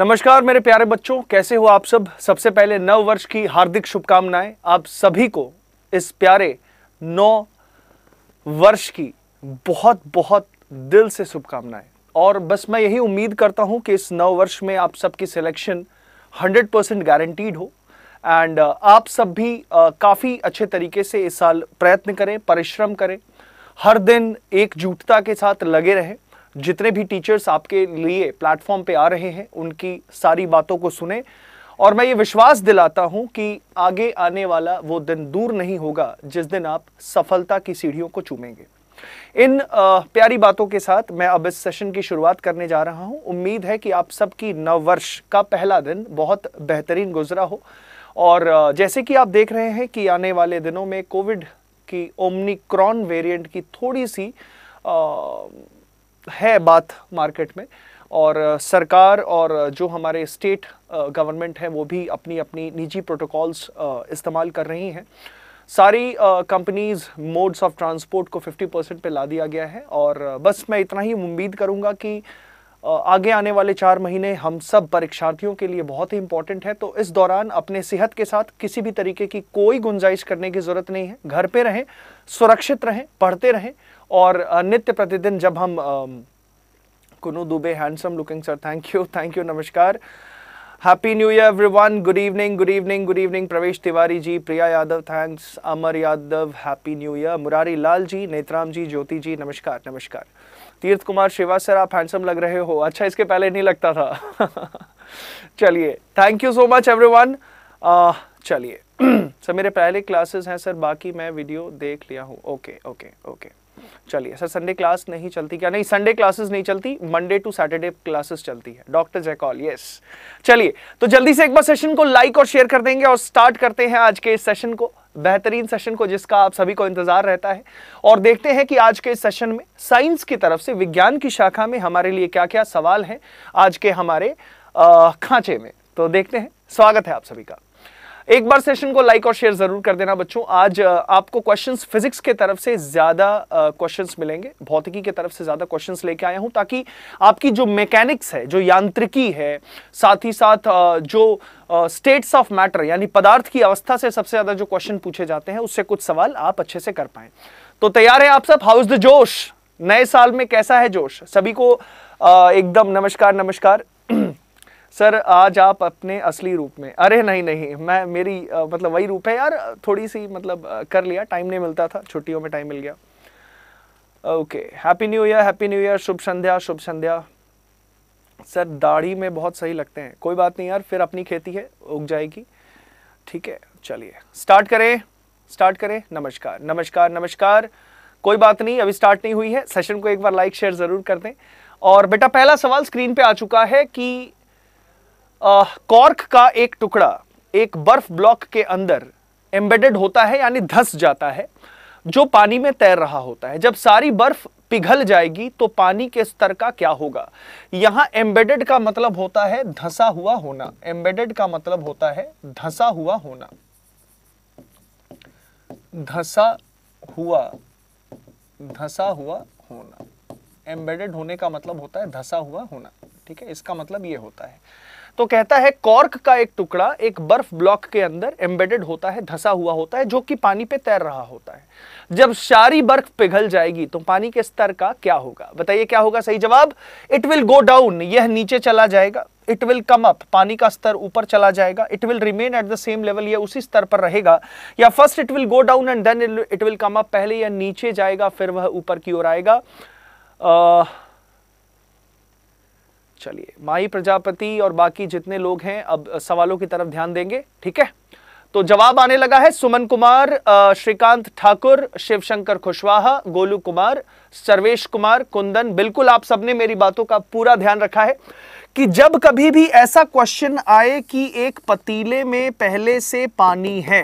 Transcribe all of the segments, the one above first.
नमस्कार मेरे प्यारे बच्चों कैसे हो आप सब सबसे पहले नव वर्ष की हार्दिक शुभकामनाएं आप सभी को इस प्यारे नौ वर्ष की बहुत बहुत दिल से शुभकामनाएं और बस मैं यही उम्मीद करता हूं कि इस नव वर्ष में आप सबकी सिलेक्शन 100 परसेंट गारंटीड हो एंड uh, आप सब भी uh, काफ़ी अच्छे तरीके से इस साल प्रयत्न करें परिश्रम करें हर दिन एकजुटता के साथ लगे रहें जितने भी टीचर्स आपके लिए प्लेटफॉर्म पे आ रहे हैं उनकी सारी बातों को सुने और मैं ये विश्वास दिलाता हूं कि आगे आने वाला वो दिन दूर नहीं होगा जिस दिन आप सफलता की सीढ़ियों को चूमेंगे इन प्यारी बातों के साथ मैं अब इस सेशन की शुरुआत करने जा रहा हूं उम्मीद है कि आप सबकी नववर्ष का पहला दिन बहुत बेहतरीन गुजरा हो और जैसे कि आप देख रहे हैं कि आने वाले दिनों में कोविड की ओमनिक्रॉन वेरिएंट की थोड़ी सी है बात मार्केट में और सरकार और जो हमारे स्टेट गवर्नमेंट है वो भी अपनी अपनी निजी प्रोटोकॉल्स इस्तेमाल कर रही हैं सारी कंपनीज मोड्स ऑफ ट्रांसपोर्ट को 50 परसेंट पर ला दिया गया है और बस मैं इतना ही उम्मीद करूँगा कि आगे आने वाले चार महीने हम सब परीक्षार्थियों के लिए बहुत ही इंपॉर्टेंट है तो इस दौरान अपने सेहत के साथ किसी भी तरीके की कोई गुंजाइश करने की ज़रूरत नहीं है घर पे रहें सुरक्षित रहें पढ़ते रहें और नित्य प्रतिदिन जब हम Kunu Dubey handsome looking sir thank you thank you नमस्कार happy new year everyone good evening good evening good evening Pravesh Tiwari ji Priya Yadav thanks Amar Yadav happy new year Murari Lal ji Netram ji Jyoti ji नमस्कार नमस्कार तीर्थ कुमार श्रीवास सर आप हैंडसम लग रहे हो अच्छा इसके पहले नहीं लगता था चलिए thank you so much one चलिए सर मेरे पहले क्लासेस हैं सर बाकी मैं वीडियो देख लिया हूँ ओके ओके ओके चलिए सर संडे क्लास नहीं चलती क्या नहीं संडे क्लासेस नहीं चलती मंडे टू सैटरडे क्लासेस चलती है डॉक्टर जयकॉल यस चलिए तो जल्दी से एक बार सेशन को लाइक और शेयर कर देंगे और स्टार्ट करते हैं आज के इस सेशन को बेहतरीन सेशन को जिसका आप सभी को इंतजार रहता है और देखते हैं कि आज के इस सेशन में साइंस की तरफ से विज्ञान की शाखा में हमारे लिए क्या क्या सवाल है आज के हमारे खांचे में तो देखते हैं स्वागत है आप सभी का एक बार सेशन को लाइक और शेयर जरूर कर देना बच्चों आज आपको क्वेश्चंस फिजिक्स के तरफ से ज्यादा क्वेश्चंस मिलेंगे भौतिकी के तरफ से ज्यादा क्वेश्चंस लेके आया हूं ताकि आपकी जो मैकेनिक्स है जो यांत्रिकी है साथ ही साथ जो स्टेट्स ऑफ मैटर यानी पदार्थ की अवस्था से सबसे ज्यादा जो क्वेश्चन पूछे जाते हैं उससे कुछ सवाल आप अच्छे से कर पाए तो तैयार है आप सब हाउ इज द जोश नए साल में कैसा है जोश सभी को एकदम नमस्कार नमस्कार सर आज आप अपने असली रूप में अरे नहीं नहीं मैं मेरी आ, मतलब वही रूप है यार थोड़ी सी मतलब आ, कर लिया टाइम नहीं मिलता था छुट्टियों में टाइम मिल गया okay happy new year happy new year शुभ संध्या शुभ संध्या सर दाढ़ी में बहुत सही लगते हैं कोई बात नहीं यार फिर अपनी खेती है उग जाएगी ठीक है चलिए स्टार्ट करें स्टार्ट करें नमस्कार नमस्कार नमस्कार कोई बात नहीं अभी स्टार्ट नहीं हुई है सेशन को एक बार लाइक शेयर ज़रूर कर दें और बेटा पहला सवाल स्क्रीन पे आ चुका है कि कॉर्क का एक टुकड़ा एक बर्फ ब्लॉक के अंदर एम्बेडेड होता है यानी धस जाता है जो पानी में तैर रहा होता है जब सारी बर्फ पिघल जाएगी तो पानी के स्तर का क्या होगा यहां एम्बेडेड का मतलब होता है धसा हुआ होना एम्बेडेड का मतलब होता है धसा हुआ होना धसा हुआ धसा हुआ होना एम्बेडेड होने का मतलब होता है धसा हुआ होना ठीक है इसका मतलब यह होता है तो कहता है कॉर्क का एक टुकड़ा एक बर्फ ब्लॉक के अंदर एम्बेडेड होता है धसा हुआ होता है जो कि पानी पे तैर रहा होता है जब सारी बर्फ पिघल जाएगी तो पानी के स्तर का क्या होगा बताइए क्या होगा सही जवाब इट विल गो डाउन यह नीचे चला जाएगा इट विल कम अप पानी का स्तर ऊपर चला जाएगा it will remain at the same level या उसी स्तर पर रहेगा या first it will go down and then it will come up पहले यह नीचे जाएगा फिर वह ऊपर की ओर आएगा uh, चलिए माई प्रजापति और बाकी जितने लोग हैं अब सवालों की तरफ ध्यान देंगे ठीक है तो जवाब आने लगा है सुमन कुमार श्रीकांत ठाकुर शिवशंकर खुशवाहा गोलू कुमार सर्वेश कुमार कुंदन बिल्कुल आप सबने मेरी बातों का पूरा ध्यान रखा है कि जब कभी भी ऐसा क्वेश्चन आए कि एक पतीले में पहले से पानी है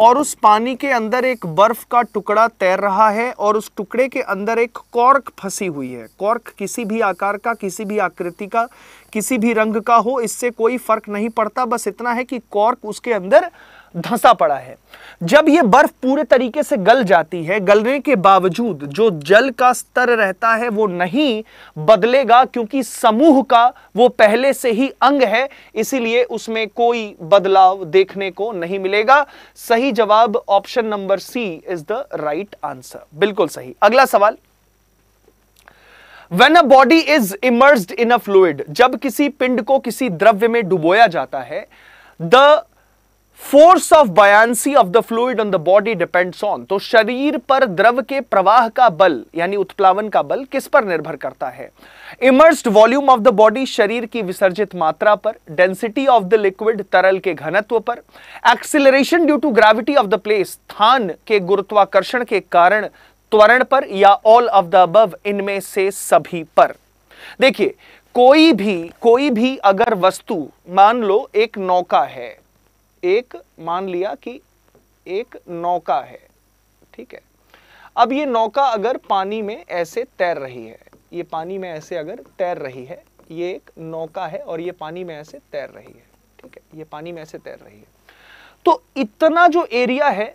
और उस पानी के अंदर एक बर्फ का टुकड़ा तैर रहा है और उस टुकड़े के अंदर एक कॉर्क फंसी हुई है कॉर्क किसी भी आकार का किसी भी आकृति का किसी भी रंग का हो इससे कोई फर्क नहीं पड़ता बस इतना है कि कॉर्क उसके अंदर धंसा पड़ा है जब ये बर्फ पूरे तरीके से गल जाती है गलने के बावजूद जो जल का स्तर रहता है वो नहीं बदलेगा क्योंकि समूह का वो पहले से ही अंग है इसीलिए उसमें कोई बदलाव देखने को नहीं मिलेगा सही जवाब option number C is the right answer बिल्कुल सही अगला सवाल When a body is immersed in a fluid, जब किसी पिंड को किसी द्रव्य में डुबोया जाता है the force of buoyancy of the fluid on the body depends on तो शरीर पर द्रव के प्रवाह का बल यानी उत्प्लावन का बल किस पर निर्भर करता है immersed volume of the body शरीर की विसर्जित मात्रा पर डेंसिटी ऑफ द लिक्विड तरल के घनत्व पर acceleration due to gravity of the place स्थान के गुरुत्वाकर्षण के कारण त्वरण पर या ऑल ऑफ द अब इनमें से सभी पर देखिए कोई भी कोई भी अगर वस्तु मान लो एक नौका है एक मान लिया कि एक नौका है ठीक है अब ये नौका अगर पानी में ऐसे तैर रही है ये पानी में ऐसे अगर तैर रही है ये एक नौका है और ये पानी में ऐसे तैर रही है ठीक है ये पानी में ऐसे तैर रही है तो इतना जो एरिया है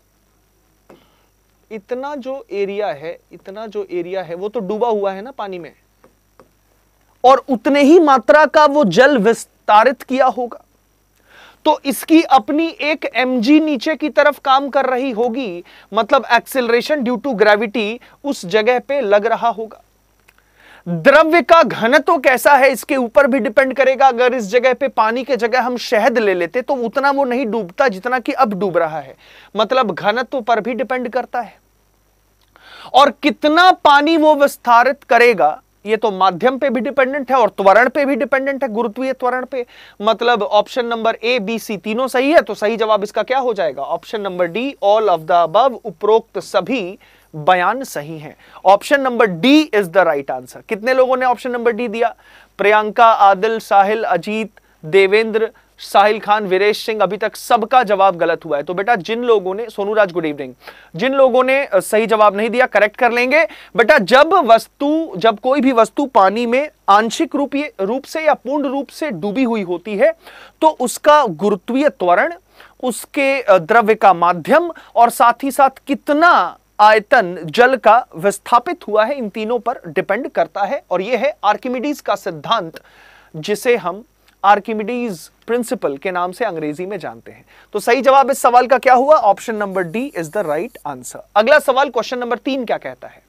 इतना जो एरिया है इतना जो एरिया है वो तो डूबा हुआ है ना पानी में और उतने ही मात्रा का वो जल विस्तारित किया होगा तो इसकी अपनी एक एम नीचे की तरफ काम कर रही होगी मतलब एक्सेलरेशन ड्यू टू ग्रेविटी उस जगह पे लग रहा होगा द्रव्य का घनत्व कैसा है इसके ऊपर भी डिपेंड करेगा अगर इस जगह पे पानी के जगह हम शहद ले लेते तो उतना वो नहीं डूबता जितना कि अब डूब रहा है मतलब घनत्व पर भी डिपेंड करता है और कितना पानी वो विस्तारित करेगा ये तो माध्यम पे भी डिपेंडेंट है और त्वरण पे भी डिपेंडेंट है गुरुत्वीय त्वरण पे मतलब option number A B C तीनों सही है तो सही जवाब इसका क्या हो जाएगा option number D all of the above उपरोक्त सभी बयान सही हैं option number D is the right answer कितने लोगों ने ऑप्शन नंबर डी दिया प्रियंका आदिल साहिल अजीत देवेंद्र साहिल खान वीरेश सिंह अभी तक सबका जवाब गलत हुआ है तो बेटा जिन लोगों ने सोनू राज गुड इवनिंग जिन लोगों ने सही जवाब नहीं दिया करेक्ट कर लेंगे बेटा जब वस्तु जब कोई भी वस्तु पानी में आंशिक रूप रूप से या पूर्ण रूप से डूबी हुई होती है तो उसका गुरुत्वीय त्वरण उसके द्रव्य का माध्यम और साथ ही साथ कितना आयतन जल का विस्थापित हुआ है इन तीनों पर डिपेंड करता है और यह है आर्किमिडीज का सिद्धांत जिसे हम आर्किमिडीज प्रिंसिपल के नाम से अंग्रेजी में जानते हैं तो सही जवाब इस सवाल का क्या हुआ option number D is the right answer अगला सवाल क्वेश्चन नंबर तीन क्या कहता है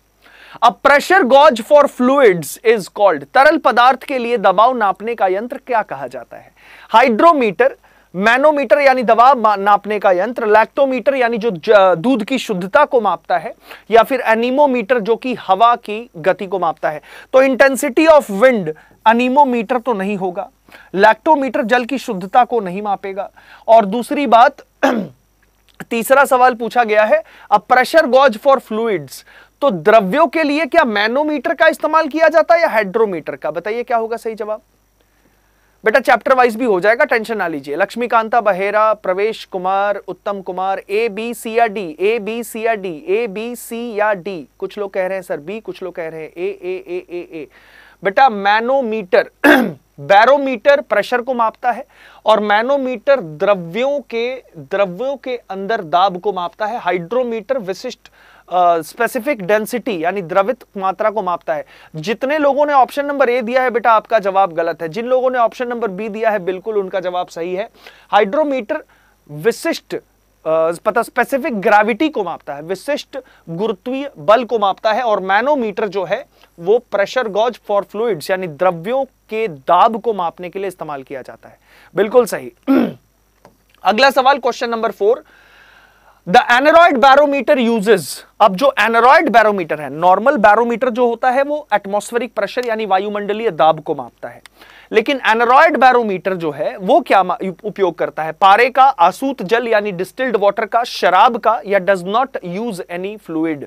a pressure gauge for fluids is called तरल पदार्थ के लिए दबाव नापने का यंत्र क्या कहा जाता है हाइड्रोमीटर मैनोमीटर यानी दबाव नापने का यंत्र लैक्टोमीटर यानी जो दूध की शुद्धता को मापता है या फिर एनीमोमीटर जो कि हवा की गति को मापता है तो इंटेंसिटी ऑफ विंड एनीमोमीटर तो नहीं होगा लैक्टोमीटर जल की शुद्धता को नहीं मापेगा और दूसरी बात तीसरा सवाल पूछा गया है a pressure gauge for fluids तो द्रव्यों के लिए क्या मैनोमीटर का इस्तेमाल किया जाता है या हाइड्रोमीटर का बताइए क्या होगा सही जवाब बेटा चैप्टर वाइज भी हो जाएगा टेंशन ना लीजिए लक्ष्मीकांता बहेरा प्रवेश कुमार उत्तम कुमार ए बी सी या डी ए बी सी या डी ए बी सी या डी कुछ लोग कह रहे हैं सर बी कुछ लोग कह रहे हैं ए ए ए ए ए बेटा मैनोमीटर बैरोमीटर प्रेशर को मापता है और मैनोमीटर द्रव्यों के द्रव्यों के अंदर दाब को मापता है हाइड्रोमीटर विशिष्ट स्पेसिफिक डेंसिटी यानी द्रवित मात्रा को मापता है जितने लोगों ने ऑप्शन नंबर ए दिया है बेटा आपका जवाब गलत है जिन लोगों ने ऑप्शन नंबर बी दिया है बिल्कुल उनका जवाब सही है हाइड्रोमीटर विशिष्ट पता स्पेसिफिक ग्रेविटी को मापता है विशिष्ट गुरुत्वीय बल को मापता है और मैनोमीटर जो है वो प्रेशर गॉज फॉर फ्लूड्स यानी द्रव्यों के दाब को मापने के लिए इस्तेमाल किया जाता है बिल्कुल सही अगला सवाल question number four the aneroid barometer uses अब जो एनरॉइड बैरोमीटर है नॉर्मल बैरोमीटर जो होता है वो एटमोस्फेरिक प्रेशर यानी वायुमंडलीय दाब को मापता है लेकिन एनरॉयड बैरोमीटर जो है वो क्या उपयोग करता है पारे का आसूत जल यानी डिस्टिल्ड वाटर का शराब का या does not use any fluid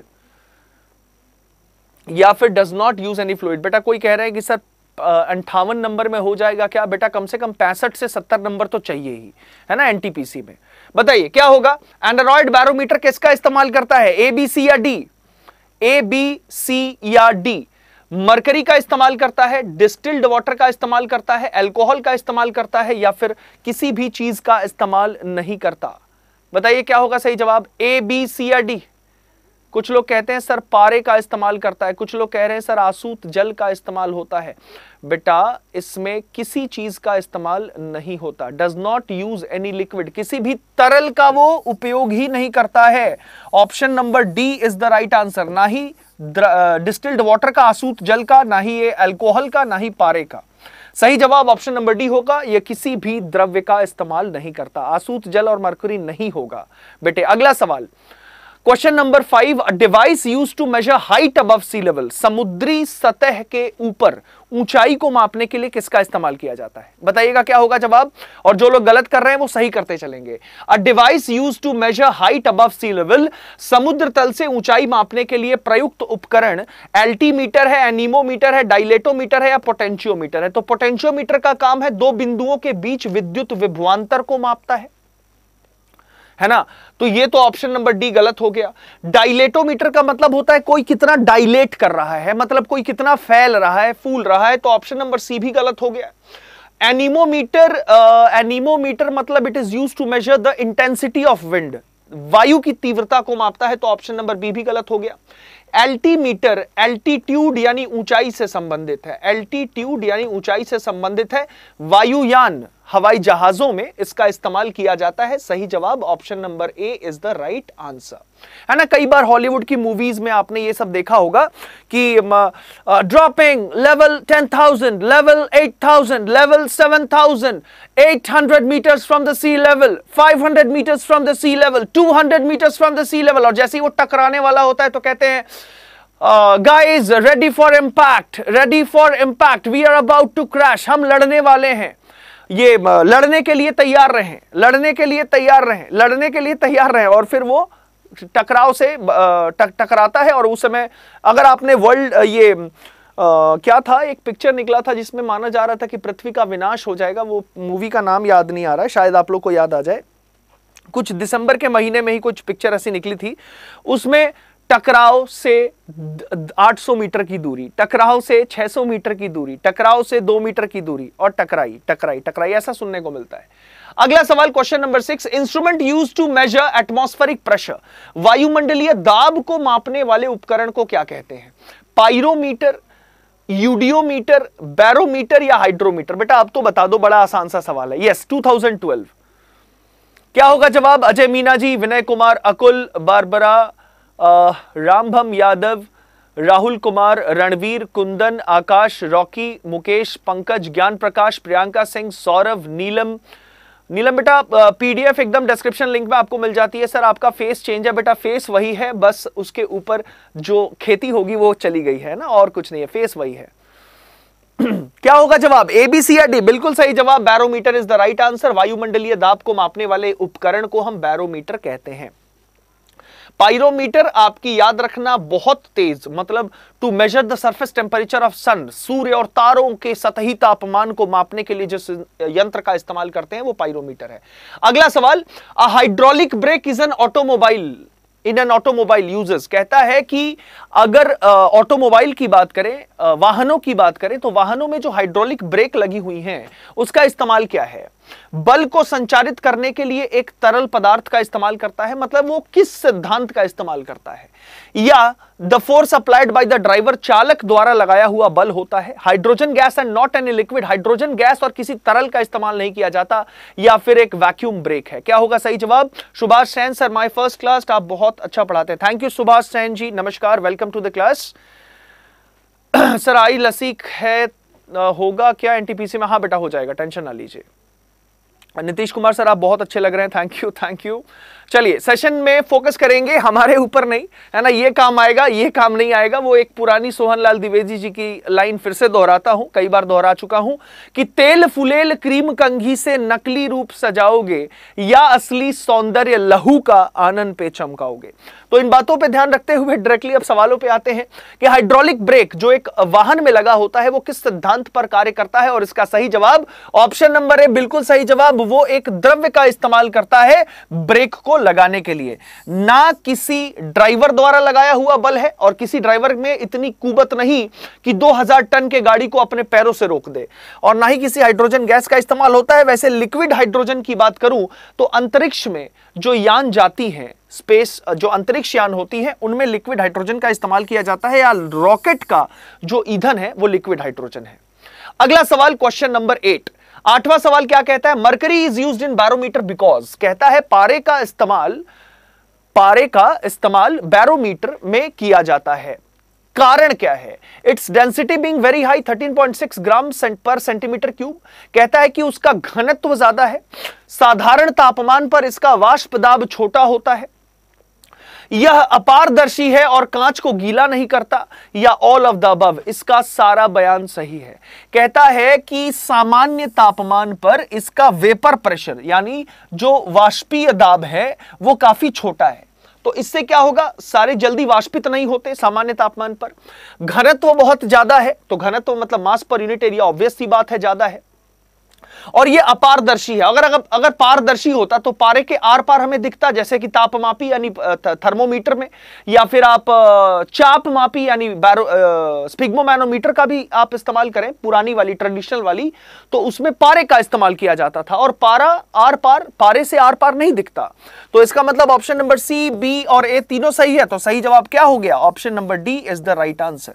या फिर does not use any fluid बेटा कोई कह रहा है कि सर अंठावन नंबर में हो जाएगा क्या बेटा कम से कम पैंसठ से सत्तर नंबर तो चाहिए ही है ना एनटीपीसी में बताइए क्या होगा एंड्रॉइड बैरोमीटर किसका इस्तेमाल करता है ए बी सी या डी ए बी सी या डी मरकरी का इस्तेमाल करता है डिस्टिल्ड वाटर का इस्तेमाल करता है एल्कोहल का इस्तेमाल करता है या फिर किसी भी चीज का इस्तेमाल नहीं करता बताइए क्या होगा सही जवाब ए बी सी या डी कुछ लोग कहते हैं सर पारे का इस्तेमाल करता है कुछ लोग कह रहे हैं सर आसूत जल का इस्तेमाल होता है बेटा इसमें किसी चीज का इस्तेमाल नहीं होता does not use any liquid किसी भी तरल का वो उपयोग ही नहीं करता है option number D is the right answer ना ही डिस्टिल्ड वाटर का आसूत जल का ना ही ये अल्कोहल का ना ही पारे का सही जवाब ऑप्शन नंबर डी होगा यह किसी भी द्रव्य का इस्तेमाल नहीं करता आसूत जल और मरकुरी नहीं होगा बेटे अगला सवाल question number five a device use to measure height above sea level समुद्री सतह के ऊपर ऊंचाई को मापने के लिए किसका इस्तेमाल किया जाता है बताइएगा क्या होगा जवाब और जो लोग गलत कर रहे हैं वो सही करते चलेंगे a device use to measure height above sea level समुद्र तल से ऊंचाई मापने के लिए प्रयुक्त उपकरण एल्टीमीटर है एनिमोमीटर है डाइलेटोमीटर है या पोटेंशियोमीटर है तो पोटेंशियोमीटर का काम है दो बिंदुओं के बीच विद्युत विभ्वांतर को मापता है है ना तो ये तो ऑप्शन नंबर डी गलत हो गया डाइलेटोमीटर का मतलब होता है कोई कितना डाइलेट कर रहा है मतलब कोई कितना फैल रहा है फूल रहा है तो ऑप्शन नंबर सी भी गलत हो गया एनिमोमीटर एनिमोमीटर मतलब it is use to measure the intensity of wind वायु की तीव्रता को मापता है तो ऑप्शन नंबर बी भी गलत हो गया एल्टीमीटर एल्टीट्यूड यानी ऊंचाई से संबंधित है एल्टीट्यूड यानी ऊंचाई से संबंधित है वायुयान हवाई जहाजों में इसका इस्तेमाल किया जाता है सही जवाब option number A is the right answer है ना कई बार हॉलीवुड की मूवीज में आपने ये सब देखा होगा कि dropping level ten thousand level thousand level eight hundred metres from the sea level five hundred metres from the sea level hundred metres from the sea level और जैसे ही वो टकराने वाला होता है तो कहते हैं guys ready for impact ready for impact we are about to crash हम लड़ने वाले हैं ये लड़ने के लिए तैयार रहें लड़ने के लिए तैयार रहें लड़ने के लिए तैयार रहें और फिर वो टकराव से टक, टकराता है और उस समय अगर आपने वर्ल्ड ये आ, क्या था एक पिक्चर निकला था जिसमें माना जा रहा था कि पृथ्वी का विनाश हो जाएगा वो मूवी का नाम याद नहीं आ रहा है शायद आप लोग को याद आ जाए कुछ दिसंबर के महीने में ही कुछ पिक्चर ऐसी निकली थी उसमें टकराव से 800 मीटर की दूरी टकराव से 600 मीटर की दूरी टकराव से 2 मीटर की दूरी और टकराई टकराई टकराई ऐसा सुनने को मिलता है अगला सवाल question number six instrument use to measure atmospheric pressure वायुमंडलीय दाब को मापने वाले उपकरण को क्या कहते हैं पायरोमीटर यूडियोमीटर बैरोमीटर या हाइड्रोमीटर बेटा अब तो बता दो बड़ा आसान सा सवाल है यस yes, 2012 क्या होगा जवाब अजय मीना जी विनय कुमार अकुल बारबरा रामभम यादव राहुल कुमार रणवीर कुंदन आकाश रॉकी मुकेश पंकज ज्ञान प्रकाश प्रियंका सिंह सौरभ नीलम नीलम बेटा पीडीएफ एकदम डिस्क्रिप्शन लिंक में आपको मिल जाती है सर आपका फेस चेंज है बेटा फेस वही है बस उसके ऊपर जो खेती होगी वो चली गई है ना और कुछ नहीं है फेस वही है क्या होगा जवाब ए बी सी या डी बिल्कुल सही जवाब barometer is the right answer वायुमंडलीय दाब को मापने वाले उपकरण को हम बैरोमीटर कहते हैं पायरोमीटर आपकी याद रखना बहुत तेज मतलब to measure the surface temperature of sun सूर्य और तारों के सतही तापमान को मापने के लिए जिस यंत्र का इस्तेमाल करते हैं वो पायरोमीटर है अगला सवाल a hydraulic brake is an automobile in an automobile users कहता है कि अगर ऑटोमोबाइल की बात करें वाहनों की बात करें तो वाहनों में जो हाइड्रोलिक ब्रेक लगी हुई हैं उसका इस्तेमाल क्या है बल को संचारित करने के लिए एक तरल पदार्थ का इस्तेमाल करता है मतलब वो किस सिद्धांत का इस्तेमाल करता है या the force applied by the driver चालक द्वारा लगाया हुआ बल होता है hydrogen gas and not any liquid hydrogen gas और किसी तरल का इस्तेमाल नहीं किया जाता या फिर एक वैक्यूम ब्रेक है क्या होगा सही जवाब Subhash Sain sir my first class आप बहुत अच्छा पढ़ाते हैं थैंक यू सुभाष सैन जी नमस्कार welcome to the class sir I लसीक है होगा क्या एनटीपीसी में हाँ बेटा हो जाएगा टेंशन ना लीजिए नीतीश कुमार सर आप बहुत अच्छे लग रहे हैं थैंक यू थैंक यू चलिए सेशन में फोकस करेंगे हमारे ऊपर नहीं है ना ये काम आएगा ये काम नहीं आएगा वो एक पुरानी सोहनलाल द्विवेदी जी की लाइन फिर से दोहराता हूं कई बार दोहरा चुका हूं कि तेल फुलेल क्रीम कंघी से नकली रूप सजाओगे या असली सौंदर्य लहू का आनंद पे चमकाओगे तो इन बातों पर ध्यान रखते हुए डायरेक्टली अब सवालों पर आते हैं कि हाइड्रोलिक ब्रेक जो एक वाहन में लगा होता है वो किस सिद्धांत पर कार्य करता है और इसका सही जवाब ऑप्शन नंबर है बिल्कुल सही जवाब वो एक द्रव्य का इस्तेमाल करता है ब्रेक को लगाने के लिए ना किसी ड्राइवर द्वारा लगाया हुआ बल है और किसी ड्राइवर में इतनी कुबत नहीं कि 2000 टन के गाड़ी को अपने पैरों से रोक दे और ना ही किसी हाइड्रोजन गैस का इस्तेमाल होता है वैसे लिक्विड हाइड्रोजन की बात करूं तो अंतरिक्ष में जो यान जाती हैं स्पेस जो अंतरिक्ष यान होती है उनमें लिक्विड हाइड्रोजन का इस्तेमाल किया जाता है या रॉकेट का जो ईंधन है वो लिक्विड हाइड्रोजन है अगला सवाल क्वेश्चन नंबर एट आठवां सवाल क्या कहता है mercury is use in barometer because कहता है पारे का इस्तेमाल पारे का इस्तेमाल बैरोमीटर में किया जाता है कारण क्या है it's density being very high 13.6 gram पर सेंटीमीटर क्यूब कहता है कि उसका घनत्व ज्यादा है साधारण तापमान पर इसका वाष्प दाब छोटा होता है यह अपारदर्शी है और कांच को गीला नहीं करता या ऑल ऑफ द अबव इसका सारा बयान सही है कहता है कि सामान्य तापमान पर इसका वेपर प्रेशर यानी जो वाष्पीय दाब है वो काफी छोटा है तो इससे क्या होगा सारे जल्दी वाष्पित नहीं होते सामान्य तापमान पर घनत्व बहुत ज्यादा है तो घनत्व मतलब मास पर यूनिट एरिया ऑब्वियस सी बात है ज्यादा है और ये अपारदर्शी है अगर अगर, अगर पारदर्शी होता तो पारे के आर पार हमें दिखता जैसे कि तापमापी यानी थर्मोमीटर में या फिर आप चाप मापी यानी स्पिग्मोमैनोमीटर का भी आप इस्तेमाल करें पुरानी वाली ट्रेडिशनल वाली तो उसमें पारे का इस्तेमाल किया जाता था और पारा आर पार पारे से आर पार नहीं दिखता तो इसका मतलब ऑप्शन नंबर सी बी और ए तीनों सही है तो सही जवाब क्या हो गया option number D is the right answer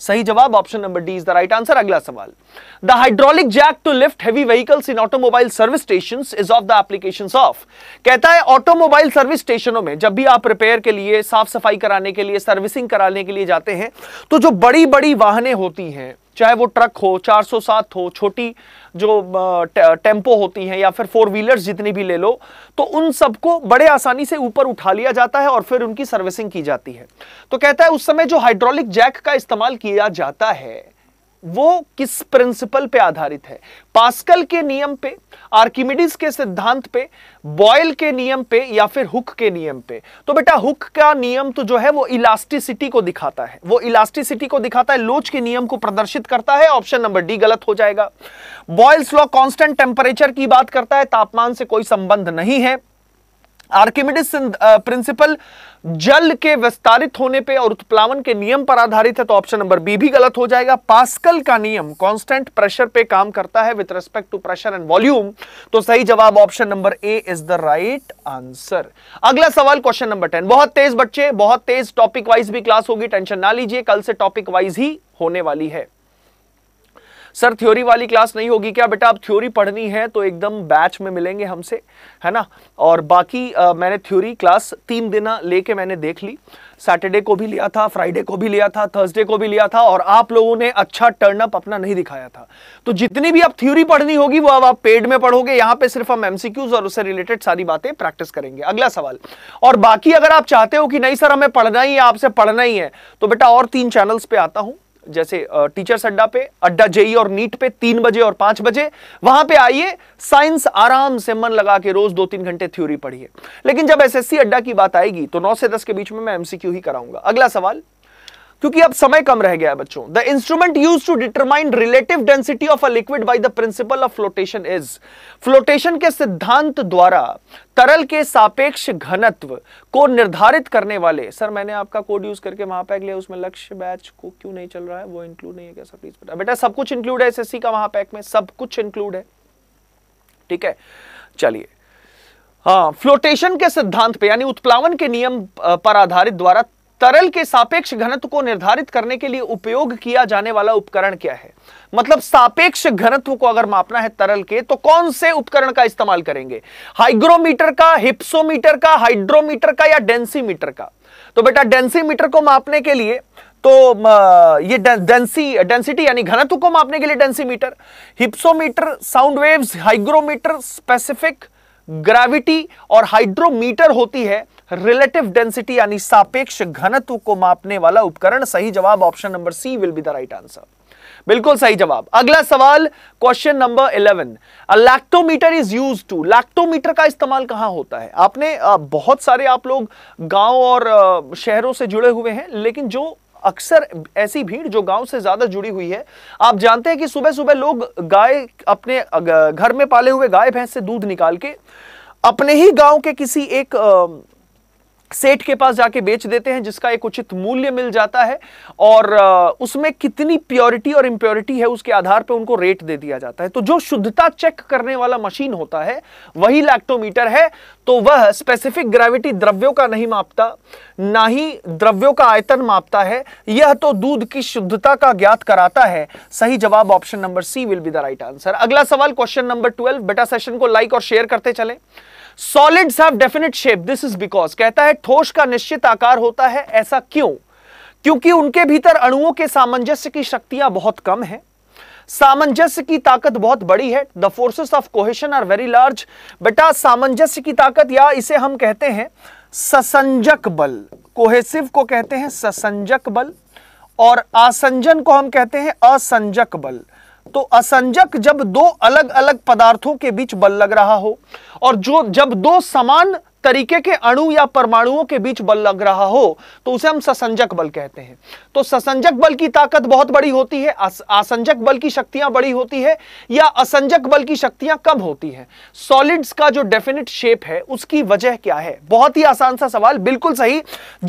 सही जवाब option number D is the right answer अगला सवाल the hydraulic jack to lift heavy vehicles in automobile service station is of the application of कहता है ऑटोमोबाइल सर्विस स्टेशनों में जब भी आप रिपेयर के लिए साफ सफाई कराने के लिए सर्विसिंग कराने के लिए जाते हैं तो जो बड़ी बड़ी वाहनें होती हैं चाहे वो ट्रक हो 407 हो छोटी जो टेम्पो होती हैं या फिर फोर व्हीलर्स जितनी भी ले लो तो उन सबको बड़े आसानी से ऊपर उठा लिया जाता है और फिर उनकी सर्विसिंग की जाती है तो कहता है उस समय जो हाइड्रोलिक जैक का इस्तेमाल किया जाता है वो किस प्रिंसिपल पे आधारित है पास्कल के नियम पे आर्किमिडीज के सिद्धांत पे बॉयल के नियम पे या फिर हुक के नियम पे तो बेटा हुक का नियम तो जो है वो इलास्टिसिटी को दिखाता है वो इलास्टिसिटी को दिखाता है लोच के नियम को प्रदर्शित करता है ऑप्शन नंबर डी गलत हो जाएगा बॉयल्स लॉ कांस्टेंट टेम्परेचर की बात करता है तापमान से कोई संबंध नहीं है आर्किमिडिस प्रिंसिपल जल के विस्तारित होने पे और उत्प्लावन के नियम पर आधारित है तो ऑप्शन नंबर बी भी गलत हो जाएगा पास्कल का नियम कांस्टेंट प्रेशर पे काम करता है with respect to pressure and volume तो सही जवाब option number A is the right answer अगला सवाल क्वेश्चन नंबर टेन बहुत तेज बच्चे बहुत तेज टॉपिक वाइज भी क्लास होगी टेंशन ना लीजिए कल से टॉपिक वाइज ही होने वाली है सर थ्योरी वाली क्लास नहीं होगी क्या बेटा आप थ्योरी पढ़नी है तो एकदम बैच में मिलेंगे हमसे है ना और बाकी आ, मैंने थ्योरी क्लास तीन दिन लेके मैंने देख ली सैटरडे को भी लिया था फ्राइडे को भी लिया था थर्सडे को भी लिया था और आप लोगों ने अच्छा टर्नअप अपना नहीं दिखाया था तो जितनी भी आप थ्योरी पढ़नी होगी वो अब आप पेड में पढ़ोगे यहां पे सिर्फ हम एमसीक्यूज और उससे रिलेटेड सारी बातें प्रैक्टिस करेंगे अगला सवाल और बाकी अगर आप चाहते हो कि नहीं सर हमें पढ़ना ही है आपसे पढ़ना ही है तो बेटा और तीन चैनल्स पे आता हूँ जैसे टीचर्स अड्डा पे अड्डा जेई और नीट पे तीन बजे और पांच बजे वहां पे आइए साइंस आराम से मन लगा के रोज दो तीन घंटे थ्योरी पढ़िए लेकिन जब एसएससी अड्डा की बात आएगी तो नौ से दस के बीच में मैं एमसीक्यू ही कराऊंगा अगला सवाल क्योंकि अब समय कम रह गया है बच्चों the instrument use to determine relative density of a liquid by the principle of flotation is flotation के सिद्धांत द्वारा तरल के सापेक्ष घनत्व को निर्धारित करने वाले सर मैंने आपका कोड यूज करके वहां पैक लिया उसमें लक्ष्य बैच को क्यों नहीं चल रहा है वो इंक्लूड नहीं है क्या सर प्लीज बता बेटा सब कुछ इंक्लूड है एस का वहां पैक में सब कुछ इंक्लूड है ठीक है चलिए हाँ फ्लोटेशन के सिद्धांत पे यानी उत्प्लावन के नियम पर आधारित द्वारा तरल के सापेक्ष घनत्व को निर्धारित करने के लिए उपयोग किया जाने वाला उपकरण क्या है मतलब सापेक्ष घनत्व को अगर मापना है तरल के तो कौन से उपकरण का इस्तेमाल करेंगे हाइग्रोमीटर का हिप्सोमीटर का हाइड्रोमीटर का या डेंसीमीटर का तो बेटा डेंसीमीटर को मापने के लिए तो ये डेंसी डेंसिटी यानी घनत्व को मापने के लिए densimeter hypsometer sound waves hygrometer specific gravity और हाइड्रोमीटर होती है रिलेटिव डेंसिटी यानी सापेक्ष घनत्व को मापने वाला उपकरण सही जवाब option number C will be the right answer बिल्कुल सही जवाब अगला सवाल question number 11 a lactometer is use to lactometer का इस्तेमाल कहां होता है आपने बहुत सारे आप लोग गांव और शहरों से जुड़े हुए हैं लेकिन जो अक्सर ऐसी भीड़ जो गांव से ज्यादा जुड़ी हुई है आप जानते हैं कि सुबह सुबह लोग गाय अपने घर में पाले हुए गाय भैंस से दूध निकाल के अपने ही गांव के किसी एक सेठ के पास जाके बेच देते हैं जिसका एक उचित मूल्य मिल जाता है और उसमें कितनी प्योरिटी और इम्प्योरिटी है उसके आधार पर उनको रेट दे दिया जाता है तो जो शुद्धता चेक करने वाला मशीन होता है वही लैक्टोमीटर है तो वह स्पेसिफिक ग्रेविटी द्रव्यों का नहीं मापता ना ही द्रव्यों का आयतन मापता है यह तो दूध की शुद्धता का ज्ञात कराता है सही जवाब option number C will be the right answer अगला सवाल क्वेश्चन नंबर ट्वेल्व बेटा सेशन को लाइक और शेयर करते चले solids have definite shape this is because कहता है ठोस का निश्चित आकार होता है ऐसा क्यों क्योंकि उनके भीतर अणुओं के सामंजस्य की शक्तियां बहुत कम है सामंजस्य की ताकत बहुत बड़ी है the forces of cohesion are very large बेटा सामंजस्य की ताकत या इसे हम कहते हैं ससंजक बल कोहेसिव को कहते हैं ससंजक बल और आसंजन को हम कहते हैं असंजक बल तो असंजक जब दो अलग अलग पदार्थों के बीच बल लग रहा हो और जो जब दो समान तरीके के अणु या परमाणुओं के बीच बल लग रहा हो तो उसे हम ससंजक बल कहते हैं तो ससंजक बल की ताकत बहुत बड़ी होती है आस, आसंजक बल की शक्तियां बड़ी होती है या असंजक बल की शक्तियां कम होती है सॉलिड्स का जो डेफिनेट शेप है उसकी वजह क्या है बहुत ही आसान सा सवाल बिल्कुल सही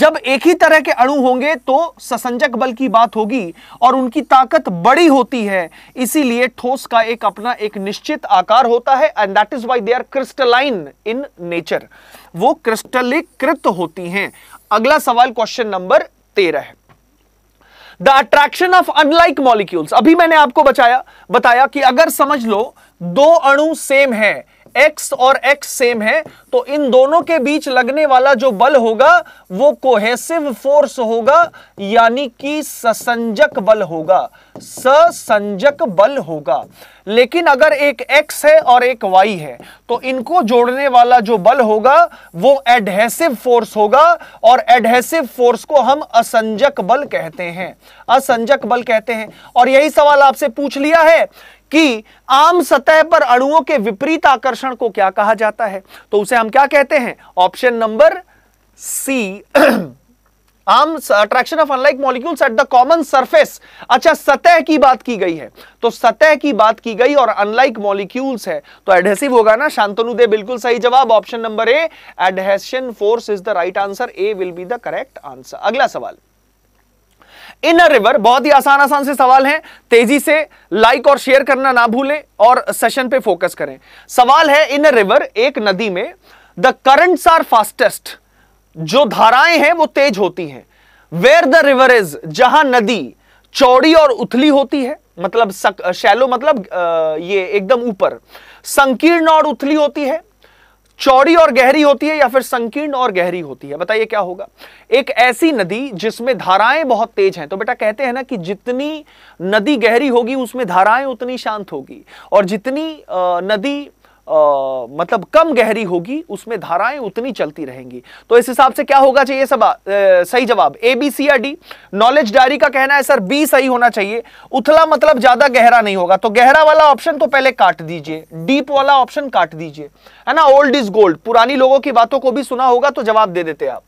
जब एक ही तरह के अणु होंगे तो ससंजक बल की बात होगी और उनकी ताकत बड़ी होती है इसीलिए ठोस का एक अपना एक निश्चित आकार होता है and that is why they are crystalline in nature वो क्रिस्टलीकृत होती हैं अगला सवाल क्वेश्चन नंबर तेरह है the attraction of unlike molecules अभी मैंने आपको बचाया बताया कि अगर समझ लो दो अणु सेम है एक्स और एक्स सेम है तो इन दोनों के बीच लगने वाला जो बल होगा वो कोहेसिव फोर्स होगा यानी कि ससंजक बल होगा ससंजक बल होगा लेकिन अगर एक एक्स है और एक वाई है तो इनको जोड़ने वाला जो बल होगा वो एडहेसिव फोर्स होगा और एडहेसिव फोर्स को हम असंजक बल कहते हैं असंजक बल कहते हैं और यही सवाल आपसे पूछ लिया है कि आम सतह पर अणुओं के विपरीत आकर्षण को क्या कहा जाता है तो उसे हम क्या कहते हैं option number C um attraction of unlike molecules at the common surface अच्छा सतह की बात की गई है तो सतह की बात की गई और अनलाइक मॉलिक्यूल्स है तो एडहेसिव होगा ना शांतनु दे बिल्कुल सही जवाब option number A adhesion force is the right answer A will be the correct answer अगला सवाल इनर रिवर बहुत ही आसान आसान से सवाल है तेजी से लाइक और शेयर करना ना भूलें और सेशन पे फोकस करें सवाल है इन रिवर एक नदी में द करंट्स आर फास्टेस्ट जो धाराएं हैं वो तेज होती हैं वेयर द रिवर इज जहां नदी चौड़ी और उथली होती है मतलब शैलो मतलब ये एकदम ऊपर संकीर्ण और उथली होती है चौड़ी और गहरी होती है या फिर संकीर्ण और गहरी होती है बताइए क्या होगा एक ऐसी नदी जिसमें धाराएं बहुत तेज हैं तो बेटा कहते हैं ना कि जितनी नदी गहरी होगी उसमें धाराएं उतनी शांत होगी और जितनी नदी आ, मतलब कम गहरी होगी उसमें धाराएं उतनी चलती रहेंगी तो इस हिसाब से क्या होगा चाहिए सब आ, सही जवाब ए बी सी या डी नॉलेज डायरी का कहना है सर बी सही होना चाहिए उथला मतलब ज्यादा गहरा नहीं होगा तो गहरा वाला ऑप्शन तो पहले काट दीजिए डीप वाला ऑप्शन काट दीजिए है ना ओल्ड इज गोल्ड पुरानी लोगों की बातों को भी सुना होगा तो जवाब दे देते आप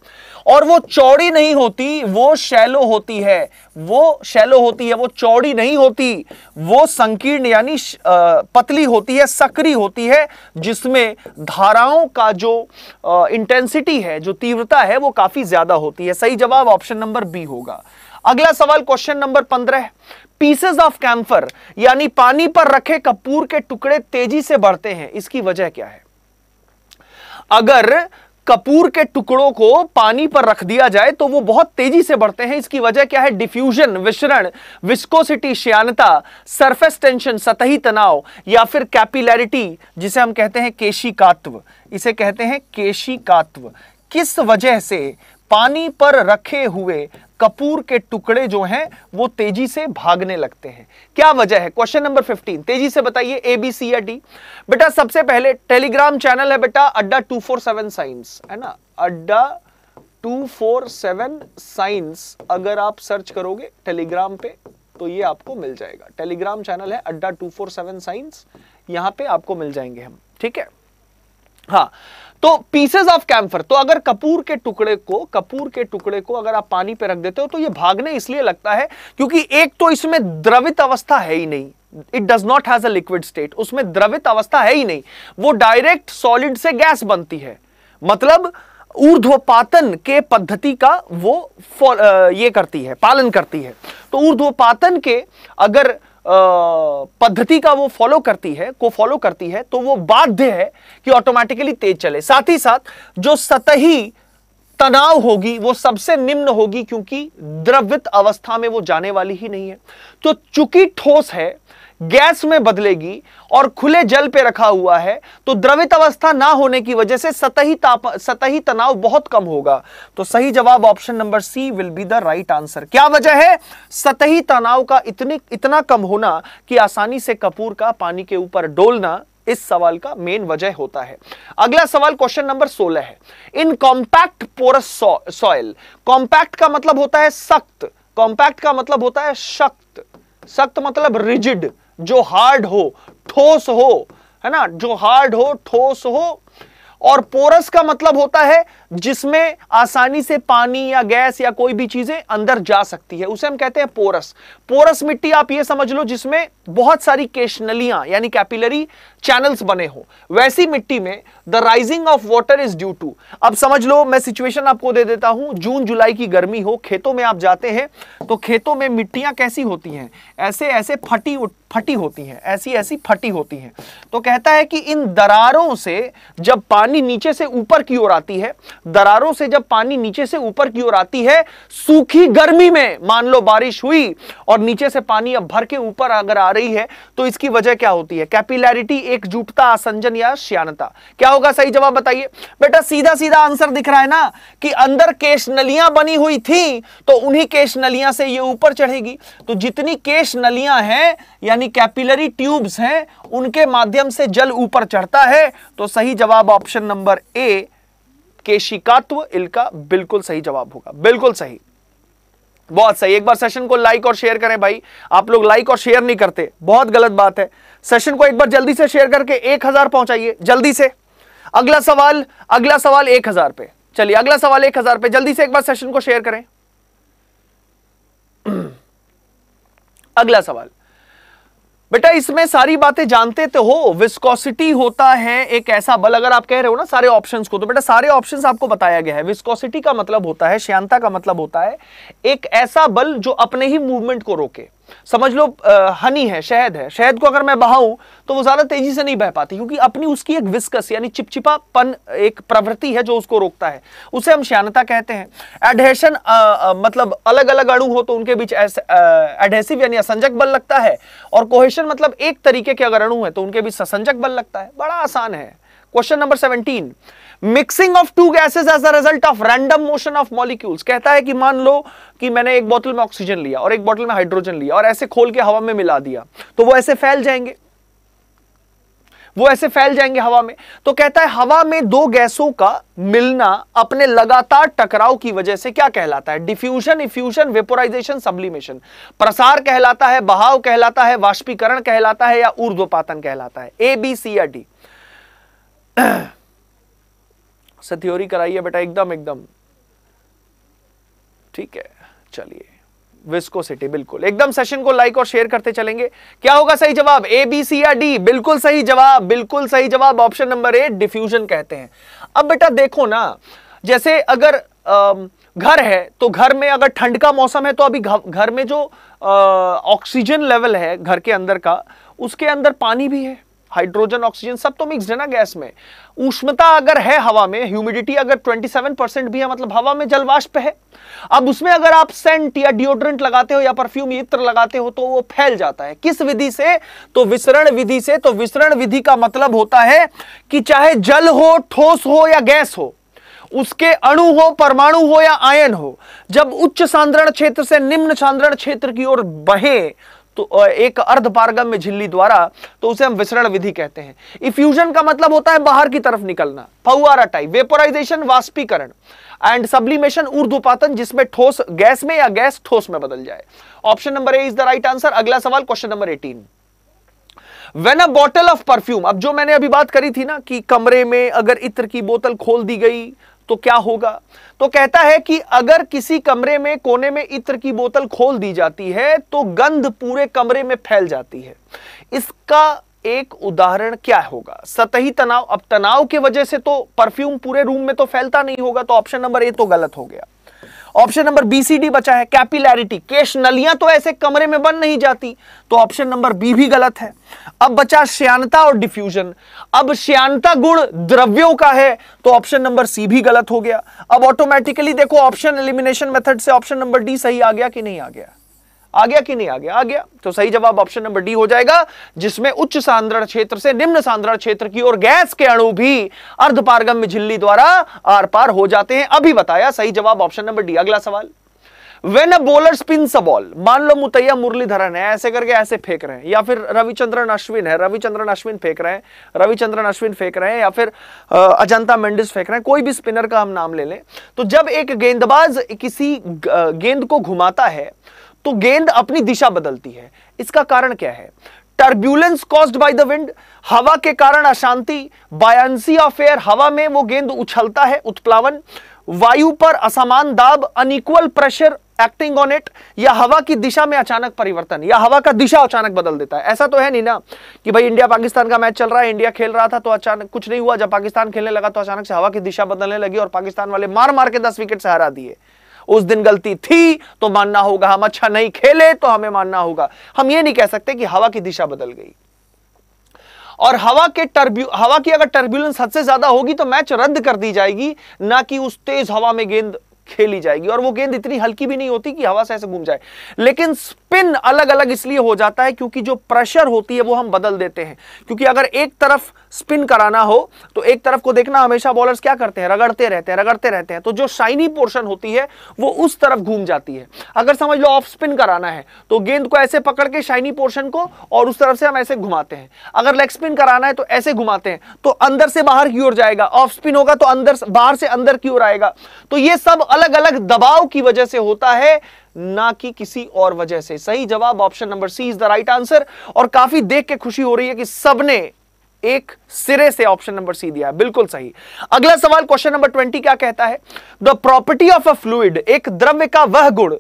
और वो चौड़ी नहीं होती वो शैलो होती है वो शैलो होती है वो चौड़ी नहीं होती वो संकीर्ण यानी पतली होती है सक्री होती है जिसमें धाराओं का जो इंटेंसिटी है जो तीव्रता है वो काफी ज्यादा होती है सही जवाब ऑप्शन नंबर बी होगा अगला सवाल क्वेश्चन नंबर पंद्रह पीसेस ऑफ कैंफर यानी पानी पर रखे कपूर के टुकड़े तेजी से बढ़ते हैं इसकी वजह क्या है अगर कपूर के टुकड़ों को पानी पर रख दिया जाए तो वो बहुत तेजी से बढ़ते हैं इसकी वजह क्या है डिफ्यूजन विशरण विस्कोसिटी श्यानता सरफेस टेंशन सतही तनाव या फिर कैपिलैरिटी जिसे हम कहते हैं केशिकात्व इसे कहते हैं केशिकात्व किस वजह से पानी पर रखे हुए कपूर के टुकड़े जो हैं वो तेजी से भागने लगते हैं क्या वजह है क्वेश्चन नंबर 15 तेजी से बताइए ए बी सी या डी बेटा सबसे पहले टेलीग्राम चैनल है बेटा अड्डा 247 साइंस है ना अड्डा 247 साइंस अगर आप सर्च करोगे टेलीग्राम पे तो ये आपको मिल जाएगा टेलीग्राम चैनल है अड्डा 247 साइंस यहां पर आपको मिल जाएंगे हम ठीक है हाँ तो पीसेज ऑफ कैम्फर तो अगर कपूर के टुकड़े को कपूर के टुकड़े को अगर आप पानी पे रख देते हो तो ये भागने इसलिए लगता है क्योंकि एक तो इसमें द्रवित अवस्था है ही नहीं it does not has liquid state उसमें द्रवित अवस्था है ही नहीं वो डायरेक्ट सॉलिड से गैस बनती है मतलब ऊर्ध्वपातन के पद्धति का वो आ, ये करती है पालन करती है तो ऊर्ध्वपातन के अगर पद्धति का वो फॉलो करती है को फॉलो करती है तो वो बाध्य है कि ऑटोमेटिकली तेज चले साथ ही साथ जो सतही तनाव होगी वो सबसे निम्न होगी क्योंकि द्रवित अवस्था में वो जाने वाली ही नहीं है तो चूंकि ठोस है गैस में बदलेगी और खुले जल पे रखा हुआ है तो द्रवित अवस्था ना होने की वजह से सतही ताप सतही तनाव बहुत कम होगा तो सही जवाब option number C will be the right answer क्या वजह है सतही तनाव का इतनी इतना कम होना कि आसानी से कपूर का पानी के ऊपर डोलना इस सवाल का मेन वजह होता है अगला सवाल क्वेश्चन नंबर 16 है in compact porous soil compact का मतलब होता है सख्त कॉम्पैक्ट का मतलब होता है सख्त सख्त मतलब रिजिड जो हार्ड हो ठोस हो है ना जो हार्ड हो ठोस हो और पोरस का मतलब होता है जिसमें आसानी से पानी या गैस या कोई भी चीजें अंदर जा सकती है उसे हम कहते हैं पोरस पोरस मिट्टी आप ये समझ लो जिसमें बहुत सारी केशनलियां यानी कैपिलरी चैनल्स बने हो वैसी मिट्टी में the rising of water is due to अब समझ लो मैं सिचुएशन आपको दे देता हूं जून जुलाई की गर्मी हो खेतों में आप जाते हैं तो खेतों में मिट्टियां कैसी होती हैं ऐसे ऐसे फटी फटी होती हैं ऐसी ऐसी फटी होती हैं तो कहता है कि इन दरारों से जब पानी नीचे से ऊपर की ओर आती है दरारों से जब पानी नीचे से ऊपर की ओर आती है सूखी गर्मी में मान लो बारिश हुई और नीचे से पानी अब भर के ऊपर अगर आ रही है तो इसकी वजह क्या होती है कैपिलैरिटी एकजुटता आसंजन या श्यानता क्या होगा सही जवाब बताइए बेटा सीधा सीधा आंसर दिख रहा है ना कि अंदर केश नलियां बनी हुई थी तो उन्हीं केश नलियां से ये ऊपर चढ़ेगी तो जितनी केश नलियां हैं यानी कैपिलरी ट्यूब्स हैं उनके माध्यम से जल ऊपर चढ़ता है तो सही जवाब ऑप्शन नंबर ए केशिकात्व इनका बिल्कुल सही जवाब होगा बिल्कुल सही बहुत सही एक बार सेशन को लाइक और शेयर करें भाई आप लोग लाइक और शेयर नहीं करते बहुत गलत बात है सेशन को एक बार जल्दी से शेयर करके एक हजार पहुंचाइए जल्दी से अगला सवाल अगला सवाल एक हजार पे चलिए अगला सवाल एक हजार पे जल्दी से एक बार सेशन को शेयर करें अगला सवाल बेटा इसमें सारी बातें जानते तो हो विस्कोसिटी होता है एक ऐसा बल अगर आप कह रहे हो ना सारे ऑप्शंस को तो बेटा सारे ऑप्शंस आपको बताया गया है विस्कोसिटी का मतलब होता है श्यांता का मतलब होता है एक ऐसा बल जो अपने ही मूवमेंट को रोके समझ लो हनी है शहद है शहद को अगर मैं बहाऊं तो वो ज़्यादा तेजी से नहीं बह पाती क्योंकि अपनी उसकी एक विस्कस यानी चिपचिपापन एक प्रवृत्ति है जो उसको रोकता है उसे हम श्यानता कहते हैं एडहेशन मतलब अलग अलग अणु हो तो उनके बीच एडहेसिव यानी असंजक बल लगता है और कोहेशन मतलब एक तरीके के अगर अणु है तो उनके बीच ससंजक बल लगता है बड़ा आसान है question number seventeen mixing of two gases as a result of random motion of molecules कहता है कि मान लो कि मैंने एक बोतल में ऑक्सीजन लिया और एक बोतल में हाइड्रोजन लिया और ऐसे खोल के हवा में मिला दिया तो वो ऐसे फैल जाएंगे वो ऐसे फैल जाएंगे हवा में तो कहता है हवा में दो गैसों का मिलना अपने लगातार टकराव की वजह से क्या कहलाता है डिफ्यूजन इफ्यूजन वेपोराइजेशन सब्लिमेशन प्रसार कहलाता है बहाव कहलाता है वाष्पीकरण कहलाता है या ऊर्ध्वपातन कहलाता है ए बी सी या डी से थ्योरी कराइए बेटा एकदम एकदम ठीक है चलिए विस्कोसिटी बिल्कुल एकदम सेशन को लाइक और शेयर करते चलेंगे क्या होगा सही जवाब ए बी सी या डी बिल्कुल सही जवाब बिल्कुल सही जवाब ऑप्शन नंबर ए डिफ्यूजन कहते हैं अब बेटा देखो ना जैसे अगर घर है तो घर में अगर ठंड का मौसम है तो अभी घर में जो ऑक्सीजन लेवल है घर के अंदर का उसके अंदर पानी भी है हाइड्रोजन ऑक्सीजन सब तो मिक्स्ड है ना गैस में उष्मता अगर है हवा में ह्यूमिडिटी अगर 27 परसेंट भी है मतलब हवा में जलवाष्प है अब उसमें अगर आप सेंट या डिओड्रेंट लगाते हो या परफ्यूम इत्र लगाते हो तो वो फैल जाता है किस विधि से तो विसरण विधि से तो विसरण विधि का मतलब होता है कि चाहे जल हो ठोस हो या गैस हो उसके अणु हो परमाणु हो या आयन हो जब उच्च सांद्रण क्षेत्र से निम्न सांद्रण क्षेत्र की ओर बहे तो एक अर्ध पारगम झिल्ली द्वारा तो उसे हम विसरण विधि कहते हैं इफ्यूजन का मतलब होता है बाहर की तरफ निकलना फवारा टाइप वेपोराइजेशन वाष्पीकरण एंड सब्लिमेशन ऊर्ध्वपातन जिसमें ठोस गैस में या गैस ठोस में बदल जाए option number A is the right answer अगला सवाल question number eighteen When a bottle of perfume, अब जो मैंने अभी बात करी थी ना कि कमरे में अगर इत्र की बोतल खोल दी गई तो क्या होगा तो कहता है कि अगर किसी कमरे में कोने में इत्र की बोतल खोल दी जाती है तो गंध पूरे कमरे में फैल जाती है इसका एक उदाहरण क्या होगा सतही तनाव अब तनाव की वजह से तो परफ्यूम पूरे रूम में तो फैलता नहीं होगा तो ऑप्शन नंबर ए तो गलत हो गया option number B C D बचा है कैपिलैरिटी केश नलियां तो ऐसे कमरे में बन नहीं जाती तो ऑप्शन नंबर बी भी गलत है अब बचा श्यानता और डिफ्यूजन अब श्यानता गुण द्रव्यों का है तो ऑप्शन नंबर सी भी गलत हो गया अब ऑटोमेटिकली देखो ऑप्शन एलिमिनेशन मेथड से ऑप्शन नंबर डी सही आ गया कि नहीं आ गया आ गया कि नहीं आ गया आ गया तो सही जवाब ऑप्शन नंबर डी हो जाएगा जिसमें उच्च सांद्रण क्षेत्र से निम्न सांद्रण क्षेत्र की ओर गैस के अणु भी अर्धपारगम्य झिल्ली द्वारा आर पार हो जाते हैं अभी बताया सही जवाब ऑप्शन नंबर डी अगला सवाल when a bowler spin a ball मान लो मुतैया मुरलीधरन है ऐसे करके ऐसे फेंक रहे हैं या फिर रविचंद्रन अश्विन है रविचंद्रन अश्विन फेंक रहे हैं रविचंद्रन अश्विन फेंक रहे हैं या फिर अजंता मेंडिस फेंक रहे हैं कोई भी स्पिनर का हम नाम ले लें तो जब एक गेंदबाज किसी गेंद को घुमाता है तो गेंद अपनी दिशा बदलती है इसका कारण क्या है turbulence caused by the wind हवा के कारण अशांति बायांसी ऑफ एयर हवा में वो गेंद उछलता है उत्प्लावन वायु पर असमान दाब unequal pressure acting on it या हवा की दिशा में अचानक परिवर्तन या हवा का दिशा अचानक बदल देता है ऐसा तो है नहीं ना कि भाई इंडिया पाकिस्तान का मैच चल रहा है इंडिया खेल रहा था तो अचानक कुछ नहीं हुआ जब पाकिस्तान खेलने लगा तो अचानक से हवा की दिशा बदलने लगी और पाकिस्तान वाले मार मार के दस विकेट से हरा दिए उस दिन गलती थी तो मानना होगा हम अच्छा नहीं खेले तो हमें मानना होगा हम ये नहीं कह सकते कि हवा की दिशा बदल गई और हवा के टर्ब्यू हवा की अगर टर्ब्यूलेंस हद से ज्यादा होगी तो मैच रद्द कर दी जाएगी ना कि उस तेज हवा में गेंद खेली जाएगी और वो गेंद इतनी हल्की भी नहीं होती कि हवा से ऐसे घूम जाए लेकिन स्पिन अलग अलग इसलिए हो जाता है क्योंकि जो प्रेशर होती है वो हम बदल देते हैं क्योंकि अगर एक तरफ स्पिन कराना हो तो एक तरफ को देखना हमेशा बॉलर्स क्या करते हैं रगड़ते रहते हैं रगड़ते रहते हैं तो जो शाइनी पोर्शन होती है वो उस तरफ घूम जाती है अगर समझ लो ऑफ स्पिन कराना है तो गेंद को ऐसे पकड़ के शाइनी पोर्शन को और उस तरफ से हम ऐसे घुमाते हैं अगर लेग स्पिन कराना है तो ऐसे घुमाते हैं तो अंदर से बाहर की ओर जाएगा ऑफ स्पिन होगा तो अंदर बाहर से अंदर की ओर आएगा तो ये सब अलग अलग दबाव की वजह से होता है ना कि किसी और वजह से सही जवाब option number C is the right answer और काफी देख के खुशी हो रही है कि सबने एक सिरे से ऑप्शन नंबर सी दिया बिल्कुल सही अगला सवाल क्वेश्चन नंबर ट्वेंटी क्या कहता है the property of a fluid एक द्रव्य का वह गुण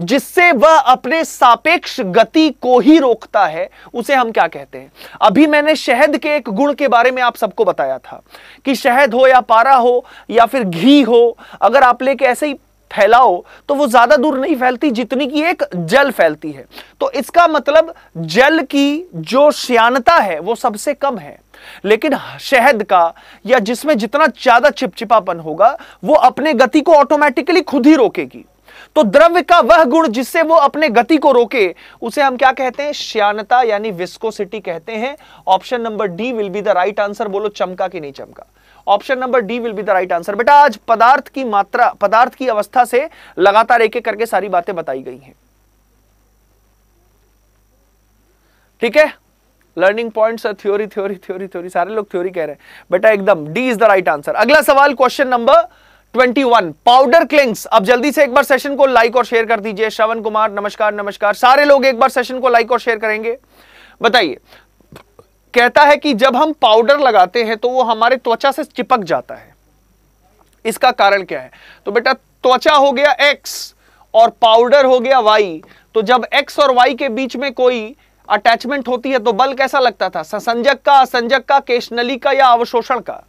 जिससे वह अपने सापेक्ष गति को ही रोकता है उसे हम क्या कहते हैं अभी मैंने शहद के एक गुण के बारे में आप सबको बताया था कि शहद हो या पारा हो या फिर घी हो अगर आप लेके ऐसे ही फैलाओ तो वो ज्यादा दूर नहीं फैलती जितनी की एक जल फैलती है तो इसका मतलब जल की जो श्यानता है वो सबसे कम है लेकिन शहद का या जिसमें जितना ज्यादा चिपचिपापन होगा वो अपने गति को ऑटोमेटिकली खुद ही रोकेगी तो द्रव्य का वह गुण जिससे वो अपने गति को रोके उसे हम क्या कहते हैं श्यानता यानी विस्कोसिटी कहते हैं option number D will be the right answer बोलो चमका कि नहीं चमका option number D will be the right answer बेटा आज पदार्थ की मात्रा पदार्थ की अवस्था से लगातार एक एक करके सारी बातें बताई गई हैं ठीक है learning points theory theory theory theory सारे लोग थ्योरी कह रहे हैं बेटा एकदम D is the right answer अगला सवाल क्वेश्चन नंबर 21 पाउडर क्लिंग्स अब जल्दी से एक बार सेशन को लाइक और शेयर कर दीजिए श्रवण कुमार नमस्कार नमस्कार सारे लोग एक बार सेशन को लाइक और शेयर करेंगे बताइए कहता है कि जब हम पाउडर लगाते हैं तो वो हमारे त्वचा से चिपक जाता है इसका कारण क्या है तो बेटा त्वचा हो गया एक्स और पाउडर हो गया वाई तो जब एक्स और वाई के बीच में कोई अटैचमेंट होती है तो बल कैसा लगता था संसंजक का असंजक का केशनली का या अवशोषण का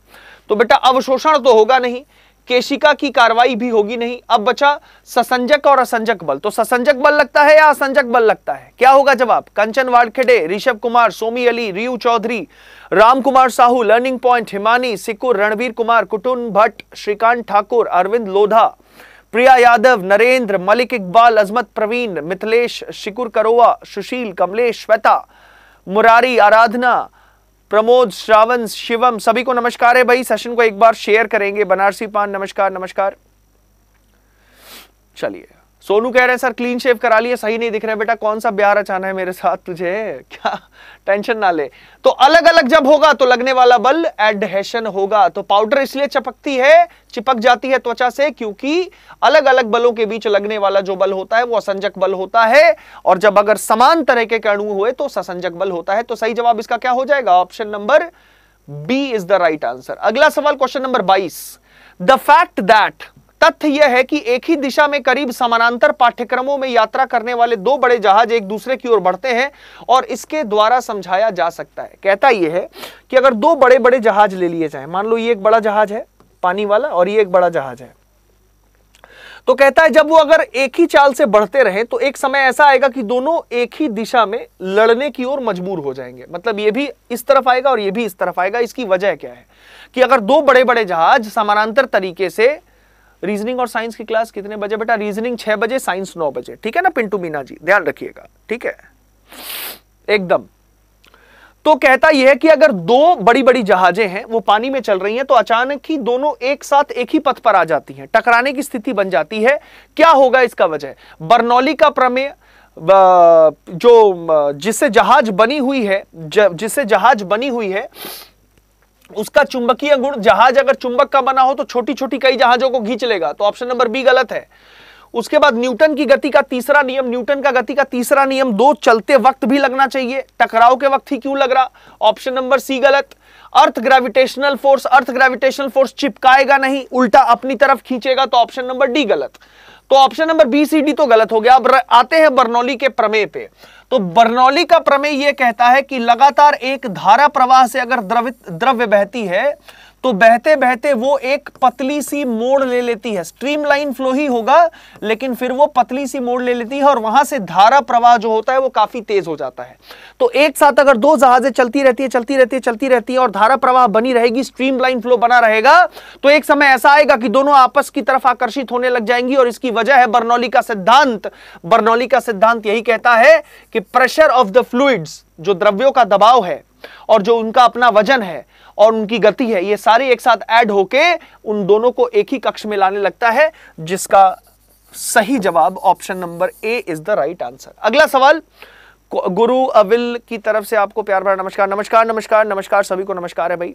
तो बेटा अवशोषण तो होगा नहीं केशिका की कार्रवाई भी होगी नहीं अब बचा ससंजक और असंजक बल तो ससंजक बल लगता है या असंजक बल लगता है क्या होगा जवाब कंचन वाड़खेडे ऋषभ कुमार सोमी अली रियू चौधरी राम कुमार साहू लर्निंग पॉइंट हिमानी सिकुर रणवीर कुमार कुटुन भट्ट श्रीकांत ठाकुर अरविंद लोधा प्रिया यादव नरेंद्र मलिक इकबाल अजमत प्रवीण मिथिलेश शिकुर करोवा सुशील कमलेश श्वेता मुरारी आराधना प्रमोद श्रावण शिवम सभी को नमस्कार है भाई सेशन को एक बार शेयर करेंगे बनारसी पान नमस्कार नमस्कार चलिए सोनू कह रहे हैं सर क्लीन शेव करा लिए सही नहीं दिख रहे बेटा कौन सा ब्याह रचाना है मेरे साथ तुझे क्या टेंशन ना ले तो अलग अलग जब होगा तो लगने वाला बल एडहेशन होगा तो पाउडर इसलिए चपकती है चिपक जाती है त्वचा से क्योंकि अलग अलग बलों के बीच लगने वाला जो बल होता है वो असंजक बल होता है और जब अगर समान तरह के कणु हुए तो ससंजक बल होता है तो सही जवाब इसका क्या हो जाएगा option number B is the right answer अगला सवाल क्वेश्चन नंबर बाईस द फैक्ट दैट तथ्य यह है कि एक ही दिशा में करीब समानांतर पाठ्यक्रमों में यात्रा करने वाले दो बड़े जहाज एक दूसरे की ओर बढ़ते हैं और इसके द्वारा समझाया जा सकता है कहता यह है कि अगर दो बड़े बड़े जहाज ले लिए जाए मान लो ये एक बड़ा जहाज है पानी वाला और ये एक बड़ा जहाज है तो कहता है जब वो अगर एक ही चाल से बढ़ते रहे तो एक समय ऐसा आएगा कि दोनों एक ही दिशा में लड़ने की ओर मजबूर हो जाएंगे मतलब ये भी इस तरफ आएगा और ये भी इस तरफ आएगा इसकी वजह क्या है कि अगर दो बड़े बड़े जहाज समानांतर तरीके से रीजनिंग और साइंस की क्लास कितने बजे बेटा रीजनिंग छह बजे साइंस नौ बजे ठीक है ना पिंटू मीना जी ध्यान रखिएगा ठीक है एकदम तो कहता यह है कि अगर दो बड़ी बड़ी जहाजें हैं वो पानी में चल रही हैं तो अचानक ही दोनों एक साथ एक ही पथ पर आ जाती हैं टकराने की स्थिति बन जाती है क्या होगा इसका वजह बर्नौली का प्रमेय जो जिससे जहाज बनी हुई है जिससे जहाज बनी हुई है उसका चुंबकीय गुण जहाज अगर चुंबक का बना हो तो छोटी छोटी कई जहाजों को खींच लेगा तो ऑप्शन नंबर बी गलत है उसके बाद न्यूटन की गति का तीसरा नियम न्यूटन का गति का तीसरा नियम दो चलते वक्त भी लगना चाहिए टकराव के वक्त ही क्यों लग रहा ऑप्शन नंबर सी गलत earth gravitational force earth gravitational force चिपकाएगा नहीं उल्टा अपनी तरफ खींचेगा तो ऑप्शन नंबर डी गलत तो option number B C D तो गलत हो गया अब आते हैं बर्नौली के प्रमेय पे तो बर्नौली का प्रमेय यह कहता है कि लगातार एक धारा प्रवाह से अगर द्रवित द्रव्य बहती है तो बहते बहते वो एक पतली सी मोड़ ले लेती है स्ट्रीमलाइन फ्लो ही होगा लेकिन फिर वो पतली सी मोड़ ले लेती है और वहां से धारा प्रवाह जो होता है वो काफी तेज हो जाता है तो एक साथ अगर दो जहाजें चलती रहती है चलती रहती है चलती रहती है और धारा प्रवाह बनी रहेगी स्ट्रीम फ्लो बना रहेगा तो एक समय ऐसा आएगा कि दोनों आपस की तरफ आकर्षित होने लग जाएंगी और इसकी वजह है बर्नौली का सिद्धांत बर्नौली का सिद्धांत यही कहता है कि प्रेशर ऑफ द फ्लूड्स जो द्रव्यों का दबाव है और जो उनका अपना वजन है और उनकी गति है ये सारे एक साथ ऐड होके उन दोनों को एक ही कक्ष में लाने लगता है जिसका सही जवाब option number A is the right answer अगला सवाल गुरु अविल की तरफ से आपको प्यार भरा नमस्कार नमस्कार नमस्कार नमस्कार सभी को नमस्कार है भाई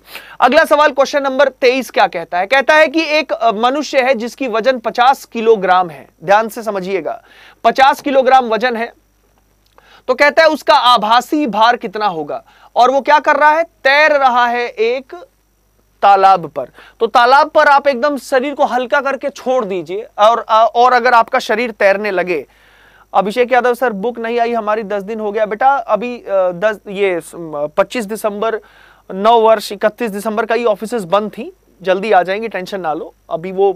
अगला सवाल क्वेश्चन नंबर तेईस क्या कहता है कहता है कि एक मनुष्य है जिसकी वजन पचास किलोग्राम है ध्यान से समझिएगा पचास किलोग्राम वजन है तो कहता है उसका आभासी भार कितना होगा और वो क्या कर रहा है तैर रहा है एक तालाब पर तो तालाब पर आप एकदम शरीर को हल्का करके छोड़ दीजिए और और अगर आपका शरीर तैरने लगे अभिषेक यादव सर बुक नहीं आई हमारी दस दिन हो गया बेटा अभी दस ये पच्चीस दिसंबर नौ वर्ष इकतीस दिसंबर का ही ऑफिस बंद थी जल्दी आ जाएंगी टेंशन ना लो अभी वो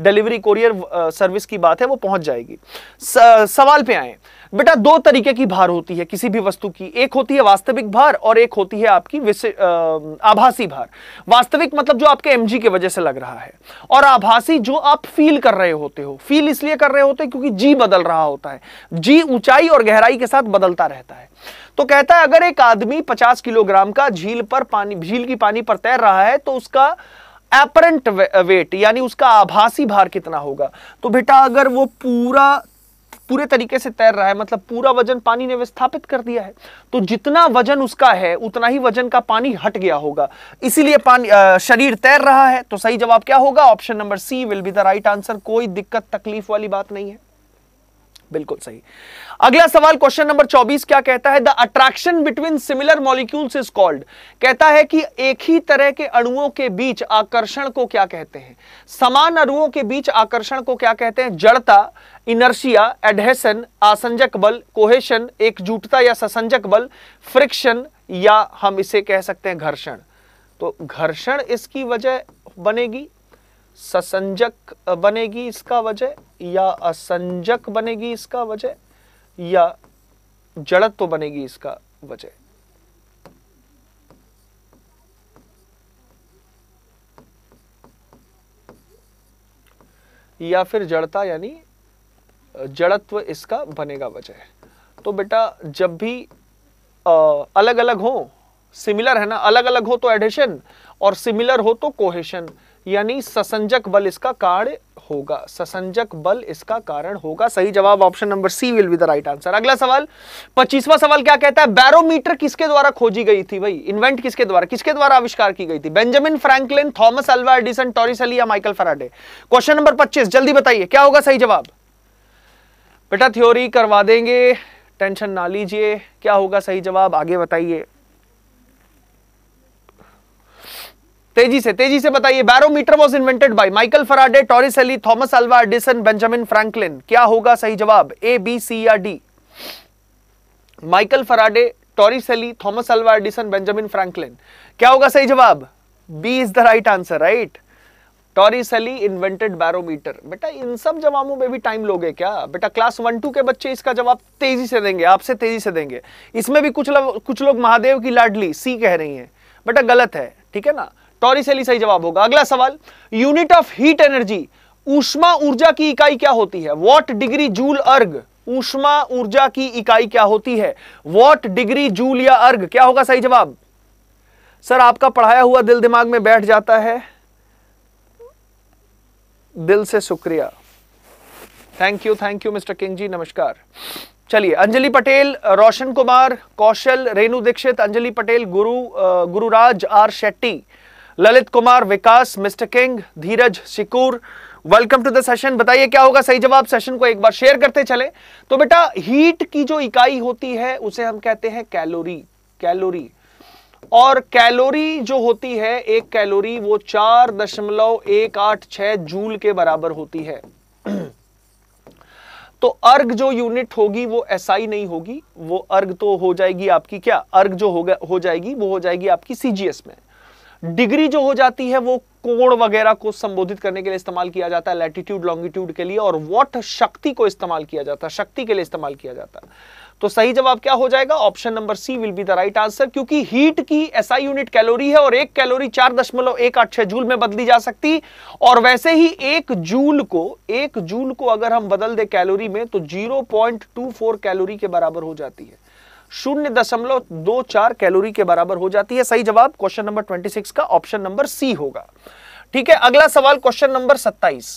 डिलीवरी कोरियर सर्विस की बात है वो पहुंच जाएगी स, सवाल पे आए बेटा दो तरीके की भार होती है किसी भी वस्तु की एक होती है वास्तविक भार और एक होती है आपकी आभासी भार वास्तविक मतलब जो आपके एमजी के वजह से लग रहा है और आभासी जो आप फील कर रहे होते हो फील इसलिए कर रहे होते क्योंकि जी बदल रहा होता है जी ऊंचाई और गहराई के साथ बदलता रहता है तो कहता है अगर एक आदमी 50 किलोग्राम का झील पर पानी झील की पानी पर तैर रहा है तो उसका एपरेंट वेट यानी उसका आभासी भार कितना होगा तो बेटा अगर वो पूरा पूरे तरीके से तैर रहा है मतलब पूरा वजन पानी ने विस्थापित कर दिया है तो जितना वजन उसका है उतना ही वजन का पानी हट गया होगा इसीलिए पानी आ, शरीर तैर रहा है तो सही जवाब क्या होगा option number C will be the right answer कोई दिक्कत तकलीफ वाली बात नहीं है बिल्कुल सही अगला सवाल क्वेश्चन नंबर 24 क्या कहता है the attraction between similar molecules is called कहता है कि एक ही तरह के अणुओं के बीच आकर्षण को क्या कहते हैं समान अणुओं के बीच आकर्षण को क्या कहते हैं जड़ता इनर्शिया एडहेसन आसंजक बल कोहेशन एकजुटता या ससंजक बल फ्रिक्शन या हम इसे कह सकते हैं घर्षण तो घर्षण इसकी वजह बनेगी ससंजक बनेगी इसका वजह या असंजक बनेगी इसका वजह या जड़त्व तो बनेगी इसका वजह या फिर जड़ता यानी जड़त्व इसका बनेगा वजह तो बेटा जब भी अलग अलग हो सिमिलर है ना अलग अलग हो तो एडिशन और सिमिलर हो तो कोहेशन यानी ससंजक बल इसका कार्य होगा ससंजक बल इसका कारण होगा सही जवाब option number C will be the right answer अगला सवाल पच्चीसवा सवाल क्या कहता है बैरोमीटर किसके द्वारा खोजी गई थी भाई इन्वेंट किसके द्वारा किसके द्वारा आविष्कार की गई थी Benjamin Franklin Thomas Alva Edison Torricelli या माइकल फराडे क्वेश्चन नंबर पच्चीस जल्दी बताइए क्या होगा सही जवाब बेटा थ्योरी करवा देंगे टेंशन ना लीजिए क्या होगा सही जवाब आगे बताइए तेजी से तेजी से बताइए barometer was invented by Michael Faraday Torricelli Thomas Alva Edison Benjamin Franklin क्या होगा सही जवाब ए बी सी या D Michael Faraday Torricelli Thomas Alva Edison Benjamin Franklin क्या होगा सही जवाब B is the right answer right Torricelli invented barometer बेटा इन सब जवाबों में भी टाइम लोगे क्या बेटा क्लास वन टू के बच्चे इसका जवाब तेजी से देंगे आपसे तेजी से देंगे इसमें भी कुछ लोग कुछ लोग महादेव की लाडली सी कह रही हैं बेटा गलत है ठीक है ना टॉरिसेली सही जवाब होगा अगला सवाल यूनिट ऑफ हीट एनर्जी ऊष्मा ऊर्जा की इकाई क्या होती है वॉट डिग्री जूल अर्ग ऊष्मा ऊर्जा की इकाई क्या होती है वॉट डिग्री जूल या अर्ग क्या होगा सही जवाब सर आपका पढ़ाया हुआ दिल दिमाग में बैठ जाता है दिल से शुक्रिया thank you thank you mister King ji नमस्कार चलिए अंजलि पटेल रोशन कुमार कौशल Renu Dixit Anjali Patel Guru Gururaj R Shetty Lalit Kumar Vikas mister King Dheeraj Shikoor welcome to the session बताइए क्या होगा सही जवाब सेशन को एक बार शेयर करते चले तो बेटा हीट की जो इकाई होती है उसे हम कहते हैं कैलोरी कैलोरी और कैलोरी जो होती है एक कैलोरी वो चार दशमलव एक आठ छह जूल के बराबर होती है तो अर्ग जो यूनिट होगी वो एसआई नहीं होगी वो अर्ग तो हो जाएगी आपकी क्या अर्ग जो होगा हो जाएगी वो हो जाएगी आपकी सीजीएस में डिग्री जो हो जाती है वो कोण वगैरह को संबोधित करने के लिए इस्तेमाल किया जाता है लैटिट्यूड लॉन्गिट्यूड के लिए और वॉट शक्ति को इस्तेमाल किया जाता है शक्ति के लिए इस्तेमाल किया जाता है तो सही जवाब क्या हो जाएगा option number C will be the right answer क्योंकि हीट की ऐसा यूनिट कैलोरी है और एक कैलोरी चार दशमलव एक आठ छह जूल में बदली जा सकती और वैसे ही एक जूल को एक जूल को अगर हम बदल दे कैलोरी में तो zero point two four calorie के बराबर हो जाती है शून्य दशमलव दो चार कैलोरी के बराबर हो जाती है सही जवाब क्वेश्चन नंबर ट्वेंटी सिक्स का ऑप्शन नंबर सी होगा ठीक है अगला सवाल क्वेश्चन नंबर सत्ताईस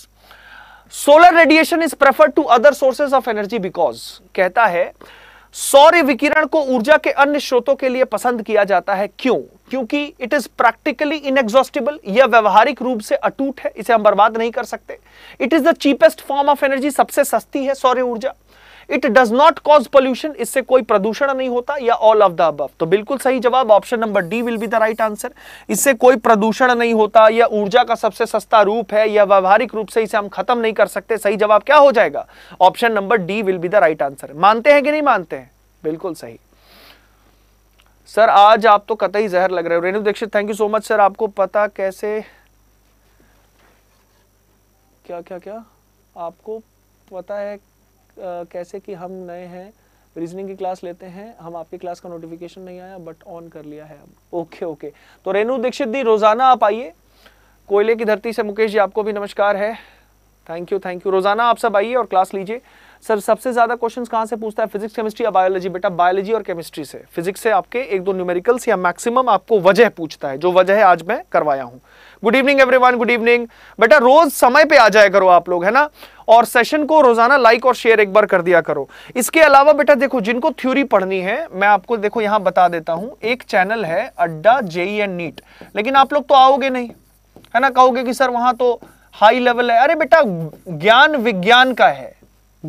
solar radiation is prefer to other sources of energy because कहता है सौर्य विकिरण को ऊर्जा के अन्य स्रोतों के लिए पसंद किया जाता है क्यों क्योंकि इट इज प्रैक्टिकली इनएक्सॉस्टिबल यह व्यवहारिक रूप से अटूट है इसे हम बर्बाद नहीं कर सकते it is the cheapest form of energy सबसे सस्ती है सौर्य ऊर्जा it does not cause pollution इससे कोई प्रदूषण नहीं होता या ऑल ऑफ द अबव तो बिल्कुल सही जवाब option number D will be the right answer इससे कोई प्रदूषण नहीं होता या ऊर्जा का सबसे सस्ता रूप है या व्यवहारिक रूप से इसे हम खत्म नहीं कर सकते सही जवाब क्या हो जाएगा option number D will be the right answer मानते हैं कि नहीं मानते हैं बिल्कुल सही सर आज आप तो कतई जहर लग रहे हो Renu Dixit thank you so much sir आपको पता कैसे क्या क्या क्या आपको पता है कैसे कि हम नए हैं रीजनिंग की क्लास लेते हैं हम आपकी क्लास का नोटिफिकेशन नहीं आया बट ऑन कर लिया है अब ओके ओके तो रेणु दीक्षित दी रोजाना आप आइए कोयले की धरती से मुकेश जी आपको भी नमस्कार है थैंक यू थैंक यू रोजाना आप सब आइए और क्लास लीजिए सर सबसे ज्यादा क्वेश्चन कहाँ से पूछता है फिजिक्स केमिस्ट्री या बायोलॉजी बेटा बायोलॉजी और केमिस्ट्री से फिजिक्स से आपके एक दो न्यूमेरिकल्स या मैक्सिमम आपको वजह पूछता है जो वजह आज मैं करवाया हूँ good evening everyone good evening बेटा रोज समय पे आ जाया करो आप लोग है ना और सेशन को रोजाना लाइक और शेयर एक बार कर दिया करो इसके अलावा बेटा देखो जिनको थ्योरी पढ़नी है मैं आपको देखो यहां बता देता हूं एक चैनल है अड्डा जेई एंड नीट लेकिन आप लोग तो आओगे नहीं है ना कहोगे कि सर वहां तो हाई लेवल है अरे बेटा ज्ञान विज्ञान का है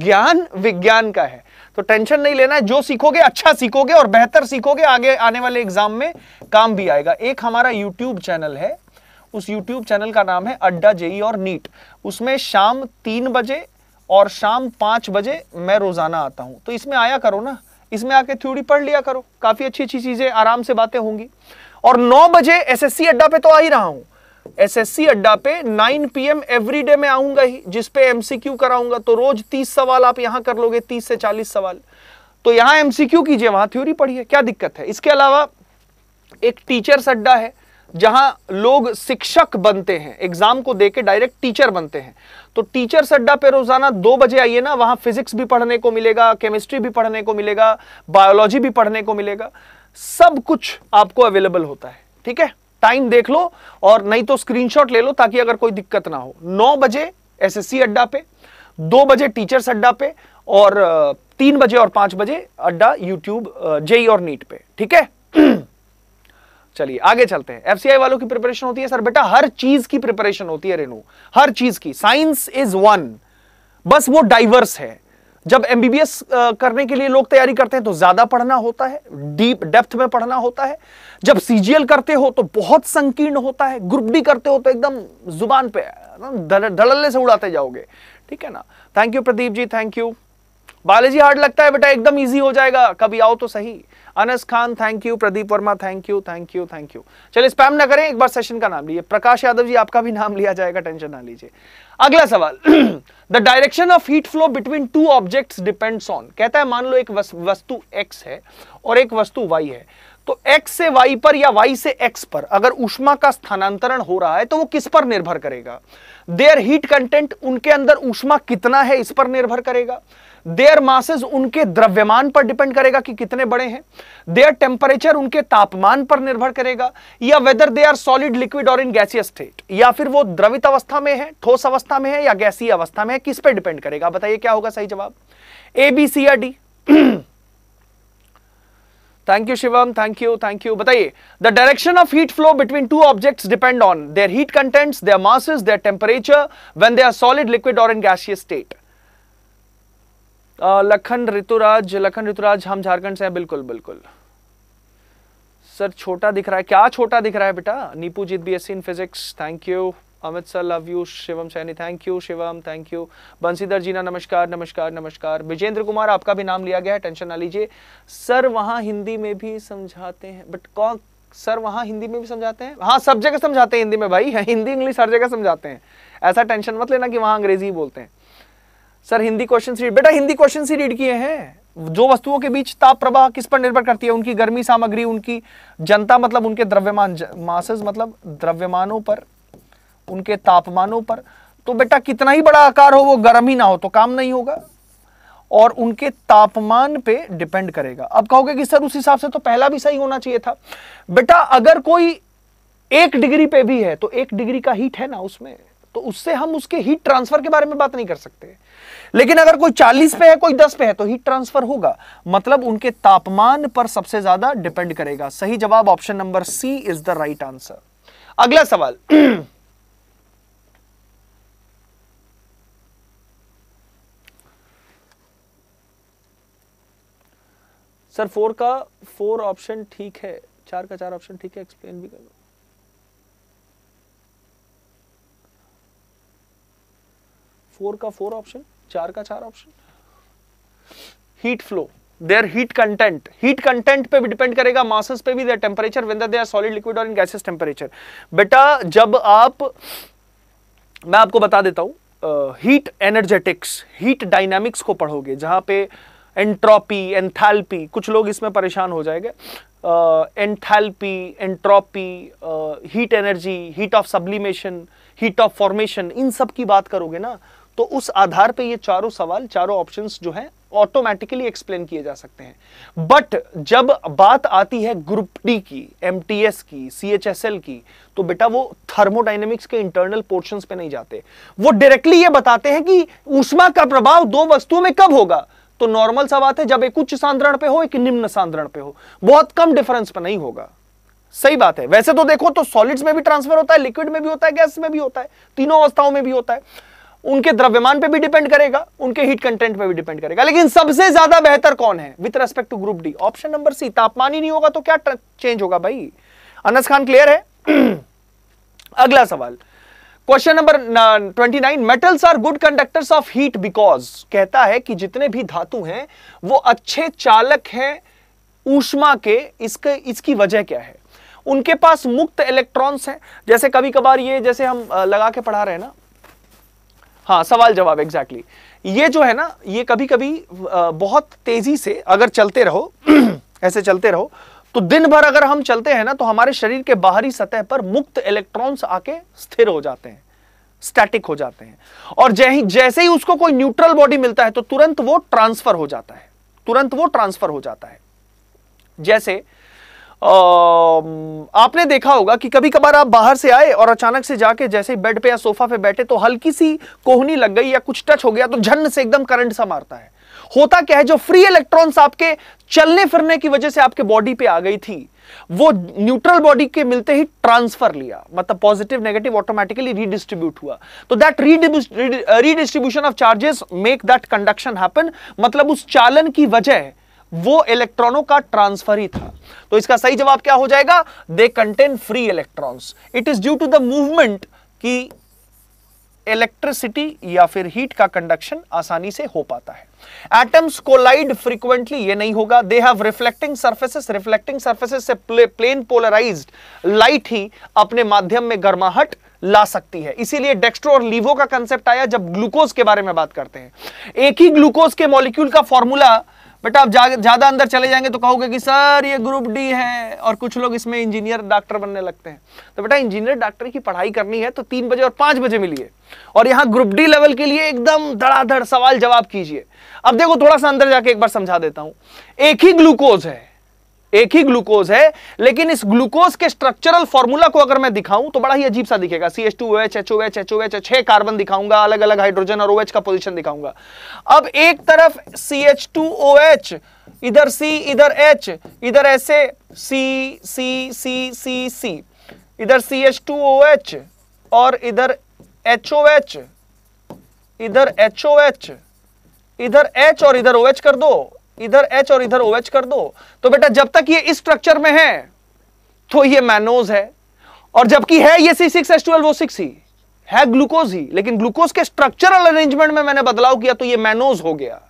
ज्ञान विज्ञान का है तो टेंशन नहीं लेना है जो सीखोगे अच्छा सीखोगे और बेहतर सीखोगे आगे आने वाले एग्जाम में काम भी आएगा एक हमारा यूट्यूब चैनल है उस यूट्यूब चैनल का नाम है अड्डा जेई और नीट उसमें शाम तीन बजे और शाम पांच बजे मैं रोज़ाना आता हूं तो इसमें आया करो ना इसमें आके थ्योरी पढ़ लिया करो काफ़ी अच्छी अच्छी चीज़ें आराम से बातें होंगी और नौ बजे एस अड्डा पे तो आ ही रहा हूं एस अड्डा पे 9 एम एवरी डे में आऊंगा ही जिसपे एमसीक्यू कराऊंगा तो रोज 30 सवाल आप यहां कर लोगे 30 से 40 सवाल तो यहां एमसीक्यू कीजिए वहां थ्योरी पढ़िए क्या दिक्कत है इसके अलावा एक टीचर्स अड्डा है जहां लोग शिक्षक बनते हैं एग्जाम को देके डायरेक्ट टीचर बनते हैं तो टीचर अड्डा पे रोजाना दो बजे आइए ना वहां फिजिक्स भी पढ़ने को मिलेगा केमिस्ट्री भी पढ़ने को मिलेगा बायोलॉजी भी पढ़ने को मिलेगा सब कुछ आपको अवेलेबल होता है ठीक है टाइम देख लो और नहीं तो स्क्रीनशॉट ले लो ताकि अगर कोई दिक्कत ना हो नौ बजे एसएससी अड्डा पे दो बजे टीचर्स अड्डा पे और तीन बजे और पांच बजे Adda YouTube JEE e e और नीट e पे ठीक है चलिए आगे चलते हैं एफसीआई वालों की प्रिपरेशन होती है सर बेटा हर चीज की प्रिपरेशन होती है रेनू हर चीज की साइंस इज वन बस वो डाइवर्स है जब एमबीबीएस करने के लिए लोग तैयारी करते हैं तो ज्यादा पढ़ना होता है डीप डेप्थ में पढ़ना होता है जब सीजीएल करते हो तो बहुत संकीर्ण होता है ग्रुप डी करते हो तो एकदम जुबान पे धड़ल्ले से उड़ाते जाओगे ठीक है ना thank you Pradeep ji thank you Balaji hard लगता है बेटा एकदम ईजी हो जाएगा कभी आओ तो सही Anas Khan thank you Pradeep Verma thank you thank you thank you चलिए स्पैम ना करें एक बार सेशन का नाम लीजिए प्रकाश यादव जी आपका भी नाम लिया जाएगा टेंशन ना लीजिए अगला सवाल the direction of heat flow between two objects depends on कहता है मान लो एक वस्तु एक्स है और एक वस्तु वाई है तो x से y पर या y से x पर अगर ऊष्मा का स्थानांतरण हो रहा है तो वो किस पर निर्भर करेगा देयर हीट कंटेंट उनके अंदर ऊष्मा कितना है इस पर निर्भर करेगा देयर मासेस उनके द्रव्यमान पर डिपेंड करेगा कि कितने बड़े हैं देयर टेम्परेचर उनके तापमान पर निर्भर करेगा या whether they are solid liquid और इन गैसीय स्टेट या फिर वो द्रवित अवस्था में है ठोस अवस्था में है या गैसीय अवस्था में है किस पर डिपेंड करेगा बताइए क्या होगा सही जवाब ए बी सी या D thank you Shivam thank you thank you बताइए the direction of heat flow between two objects depend on their heat contents their masses their temperature when they are solid liquid और in gaseous state Lakhan Ruturaj Lakhan Ruturaj हम झारखंड से हैं बिल्कुल बिल्कुल sir छोटा दिख रहा है क्या छोटा दिख रहा है बेटा Nipu Jeet B S C in physics thank you Amit sir love you Shivam Saini thank you Shivam thank you Banshidhar Jena नमस्कार नमस्कार नमस्कार विजेंद्र कुमार आपका भी नाम लिया गया है टेंशन ना लीजिए सर वहाँ हिंदी में भी समझाते हैं बट कौन सर वहाँ हिंदी में भी समझाते हैं हाँ सब जगह समझाते हैं हिंदी में भाई हिंदी इंग्लिश हर जगह समझाते हैं ऐसा टेंशन मत लेना कि वहाँ अंग्रेजी ही बोलते हैं सर हिंदी क्वेश्चन रीड बेटा हिंदी क्वेश्चन ही रीड किए हैं जो वस्तुओं के बीच ताप प्रवाह किस पर निर्भर करती है उनकी गर्मी सामग्री उनकी जनता मतलब उनके द्रव्यमान मासस मतलब द्रव्यमानों पर उनके तापमानों पर तो बेटा कितना ही बड़ा आकार हो वो गर्म ही ना हो तो काम नहीं होगा और उनके तापमान पे डिपेंड करेगा अब कहोगे कि सर उस हिसाब से तो पहला भी सही होना चाहिए था बेटा अगर कोई एक डिग्री पे भी है तो एक डिग्री का हीट है ना उसमें तो उससे हम उसके हीट ट्रांसफर के बारे में बात नहीं कर सकते लेकिन अगर कोई 40 पे है कोई 10 पे है तो हीट ट्रांसफर होगा मतलब उनके तापमान पर सबसे ज्यादा डिपेंड करेगा सही जवाब option number C is the right answer अगला सवाल सर फोर का फोर ऑप्शन ठीक है चार का चार ऑप्शन ठीक है एक्सप्लेन भी कर दो फोर का फोर ऑप्शन चार का चार option heat flow their heat content heat content पे भी डिपेंड करेगा मासस पे भी their temperature when they solid liquid और इन गैसेस टेम्परेचर बेटा जब आप मैं आपको बता देता हूं हीट एनर्जेटिक्स हीट डायनामिक्स को पढ़ोगे जहां पे uh, एंट्रोपी एंथैल्पी कुछ लोग इसमें परेशान हो जाएंगे enthalpy entropy heat energy heat of sublimation heat of formation इन सब की बात करोगे ना तो उस आधार पे ये चारों सवाल चारों ऑप्शंस जो है ऑटोमेटिकली एक्सप्लेन किए जा सकते हैं बट जब बात आती है ग्रुप डी की एम की सी की तो बेटा वो थर्मोडाइनेमिक्स के इंटरनल पोर्शन पे नहीं जाते वो डायरेक्टली ये बताते हैं कि ऊष्मा का प्रभाव दो वस्तुओं में कब होगा तो नॉर्मल सा बात है जब एक उच्च सांद्रण पे हो एक निम्न सांद्रण पे हो बहुत कम डिफरेंस पे नहीं होगा सही बात है वैसे तो देखो तो सॉलिड्स में भी ट्रांसफर होता है लिक्विड में भी होता है गैस में भी होता है तीनों अवस्थाओं में भी होता है उनके द्रव्यमान पे भी डिपेंड करेगा उनके हीट कंटेंट पे भी डिपेंड करेगा लेकिन सबसे ज्यादा बेहतर कौन है with respect to group D option number C तापमान ही नहीं होगा तो क्या चेंज होगा भाई अनस खान क्लियर है अगला सवाल question number twenty nine metals are good conductors of heat because कहता है कि जितने भी धातु हैं वो अच्छे चालक हैं ऊष्मा के इसके इसकी वजह क्या है उनके पास मुक्त इलेक्ट्रॉन्स हैं जैसे कभी कभार ये जैसे हम लगा के पढ़ा रहे हैं ना हाँ सवाल जवाब एग्जैक्टली exactly. ये जो है ना ये कभी कभी बहुत तेजी से अगर चलते रहो ऐसे चलते रहो तो दिन भर अगर हम चलते हैं ना तो हमारे शरीर के बाहरी सतह पर मुक्त इलेक्ट्रॉन्स आके स्थिर हो जाते हैं स्टैटिक हो जाते हैं और जै, जैसे ही उसको कोई न्यूट्रल बॉडी मिलता है तो तुरंत वो ट्रांसफर हो जाता है तुरंत वो ट्रांसफर हो जाता है जैसे आ, आपने देखा होगा कि कभी कभार आप बाहर से आए और अचानक से जाके जैसे बेड पे या सोफा पे बैठे तो हल्की सी कोहनी लग गई या कुछ टच हो गया तो झन से एकदम करंट सा मारता है होता क्या है जो फ्री इलेक्ट्रॉन्स आपके चलने फिरने की वजह से आपके बॉडी पे आ गई थी वो न्यूट्रल बॉडी के मिलते ही ट्रांसफर लिया मतलब पॉजिटिव नेगेटिव ऑटोमेटिकली रीडिस्ट्रीब्यूट हुआ तो that redistribution of charges make that conduction happen मतलब उस चालन की वजह वो इलेक्ट्रॉनों का ट्रांसफर ही था तो इसका सही जवाब क्या हो जाएगा they contain free electrons it is due to the movement की इलेक्ट्रिसिटी या फिर हीट का कंडक्शन आसानी से हो पाता है एटम्स कोलाइड फ्रीक्वेंटली ये नहीं होगा they have reflecting surfaces reflecting surfaces से प्लेन पोलराइज लाइट ही अपने माध्यम में गर्माहट ला सकती है इसीलिए डेक्स्ट्रो और लीवो का कंसेप्ट आया जब ग्लूकोज के बारे में बात करते हैं एक ही ग्लूकोज के मॉलिक्यूल का फॉर्मूला बेटा आप ज्यादा अंदर चले जाएंगे तो कहोगे कि सर ये ग्रुप डी है और कुछ लोग इसमें इंजीनियर डॉक्टर बनने लगते हैं तो बेटा इंजीनियर डॉक्टर की पढ़ाई करनी है तो तीन बजे और पांच बजे मिलिए और यहां ग्रुप डी लेवल के लिए एकदम धड़ाधड़ सवाल जवाब कीजिए अब देखो थोड़ा सा अंदर जाके एक बार समझा देता हूं एक ही ग्लूकोज है एक ही ग्लूकोज है लेकिन इस ग्लूकोज के स्ट्रक्चरल फॉर्मूला को अगर मैं दिखाऊं तो बड़ा ही अजीब सा दिखेगा C H two H H O H H O H छह कार्बन दिखाऊंगा अलग अलग हाइड्रोजन और ओएच का पोजीशन दिखाऊंगा अब एक तरफ C H two O H इधर सी इधर एच इधर ऐसे सी सी सी सी सी इधर C H two O H और इधर एच ओ एच इधर एच ओ एच इधर एच और इधर OH कर दो इधर एच और इधर OH कर दो तो बेटा जब तक ये इस स्ट्रक्चर में है तो ये मैनोज है और जबकि है ये C six S twelve six ही है ग्लूकोज ही लेकिन ग्लूकोज के स्ट्रक्चरल अरेंजमेंट में मैंने बदलाव किया तो ये मैनोज हो गया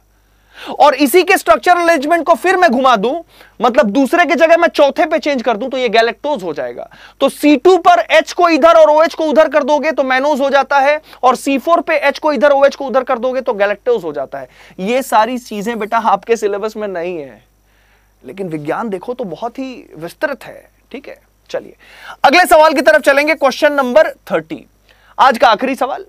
और इसी के स्ट्रक्चर अरेंजमेंट को फिर मैं घुमा दूं मतलब दूसरे के जगह मैं चौथे पे चेंज कर दूं तो ये गैलेक्टोज हो जाएगा तो C2 पर H को इधर और OH को उधर कर दोगे तो मैनोज हो जाता है और C4 पे H को इधर OH को उधर कर दोगे तो गैलेक्टोज हो जाता है ये सारी चीजें बेटा आपके सिलेबस में नहीं है लेकिन विज्ञान देखो तो बहुत ही विस्तृत है ठीक है चलिए अगले सवाल की तरफ चलेंगे क्वेश्चन नंबर थर्टी आज का आखिरी सवाल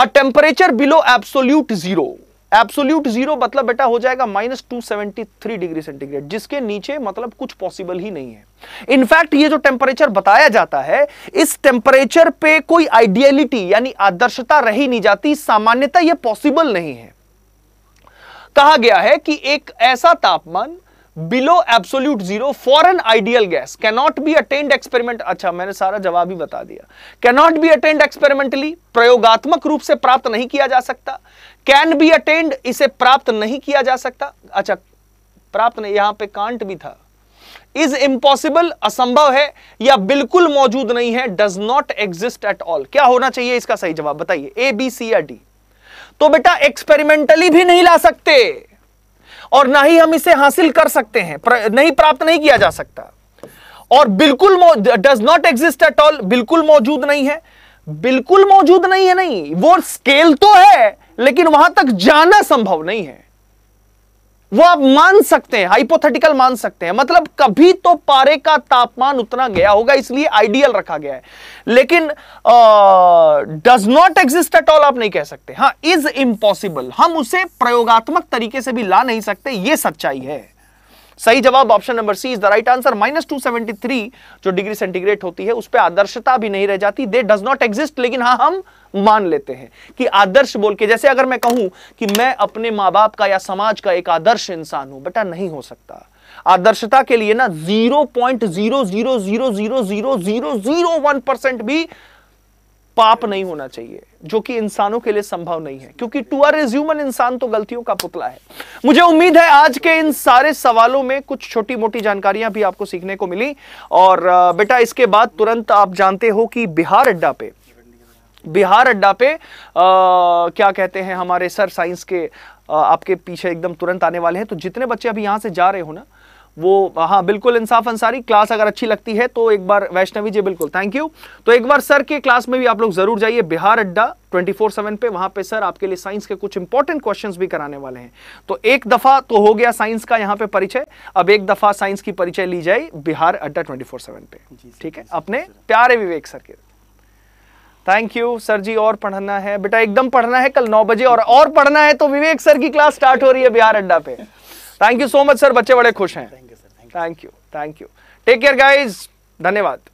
a temperature below absolute zero absolute zero मतलब बेटा हो जाएगा minus two seventy three degree centigrade जिसके नीचे मतलब कुछ पॉसिबल ही नहीं है इनफैक्ट ये जो टेम्परेचर बताया जाता है इस टेम्परेचर पे कोई आइडियलिटी यानी आदर्शता रही नहीं जाती सामान्यता ये पॉसिबल नहीं है कहा गया है कि एक ऐसा तापमान below absolute zero for an ideal gas cannot be attained experiment अच्छा मैंने सारा जवाब ही बता दिया कैनॉट बी अटेंड एक्सपेरिमेंटली प्रयोगात्मक रूप से प्राप्त नहीं किया जा सकता कैन बी अटेंड इसे प्राप्त नहीं किया जा सकता अच्छा प्राप्त नहीं यहां पे कांट भी था इज इंपॉसिबल असंभव है या बिल्कुल मौजूद नहीं है does not exist at all क्या होना चाहिए इसका सही जवाब बताइए ए बी सी या डी तो बेटा एक्सपेरिमेंटली भी नहीं ला सकते और ना ही हम इसे हासिल कर सकते हैं प्र, नहीं प्राप्त नहीं किया जा सकता और बिल्कुल does not exist at all बिल्कुल मौजूद नहीं है बिल्कुल मौजूद नहीं है नहीं वो स्केल तो है लेकिन वहां तक जाना संभव नहीं है वो आप मान सकते हैं हाइपोथेटिकल मान सकते हैं मतलब कभी तो पारे का तापमान उतना गया होगा इसलिए आइडियल रखा गया है लेकिन does not exist at all आप नहीं कह सकते हाँ इज इंपॉसिबल हम उसे प्रयोगात्मक तरीके से भी ला नहीं सकते यह सच्चाई है सही जवाब option number C is the right answer minus two seventy three जो डिग्री सेंटीग्रेड होती है उस पर आदर्शता भी नहीं रह जाती दे डज नॉट एग्जिस्ट लेकिन हाँ हम मान लेते हैं कि आदर्श बोल के जैसे अगर मैं कहूं कि मैं अपने माँ बाप का या समाज का एक आदर्श इंसान हूं बेटा नहीं हो सकता आदर्शता के लिए ना zero point zero zero zero zero zero zero zero one percent भी पाप नहीं होना चाहिए जो कि इंसानों के लिए संभव नहीं है क्योंकि टूअर इज ह्यूमन इंसान तो गलतियों का पुतला है मुझे उम्मीद है आज के इन सारे सवालों में कुछ छोटी मोटी जानकारियां भी आपको सीखने को मिली और बेटा इसके बाद तुरंत आप जानते हो कि बिहार अड्डा पे बिहार अड्डा पे आ, क्या कहते हैं हमारे सर साइंस के आ, आपके पीछे एकदम तुरंत आने वाले हैं तो जितने बच्चे अभी यहां से जा रहे हो ना वो हाँ बिल्कुल इंसाफ अंसारी क्लास अगर अच्छी लगती है तो एक बार वैष्णवी जी बिल्कुल थैंक यू तो एक बार सर के क्लास में भी आप लोग जरूर जाइए बिहार अड्डा 24/7 पे वहां पे सर आपके लिए साइंस के कुछ इंपॉर्टेंट क्वेश्चंस भी कराने वाले हैं तो एक दफा तो हो गया साइंस का यहाँ पे परिचय अब एक दफा साइंस की परिचय ली जाए बिहार अड्डा ट्वेंटी पे ठीक है अपने प्यारे विवेक सर के थैंक यू सर जी और पढ़ना है बेटा एकदम पढ़ना है कल नौ बजे और पढ़ना है तो विवेक सर की क्लास स्टार्ट हो रही है बिहार अड्डा पे thank you so much sir बच्चे बड़े खुश हैं thank you thank you thank you take care guys धन्यवाद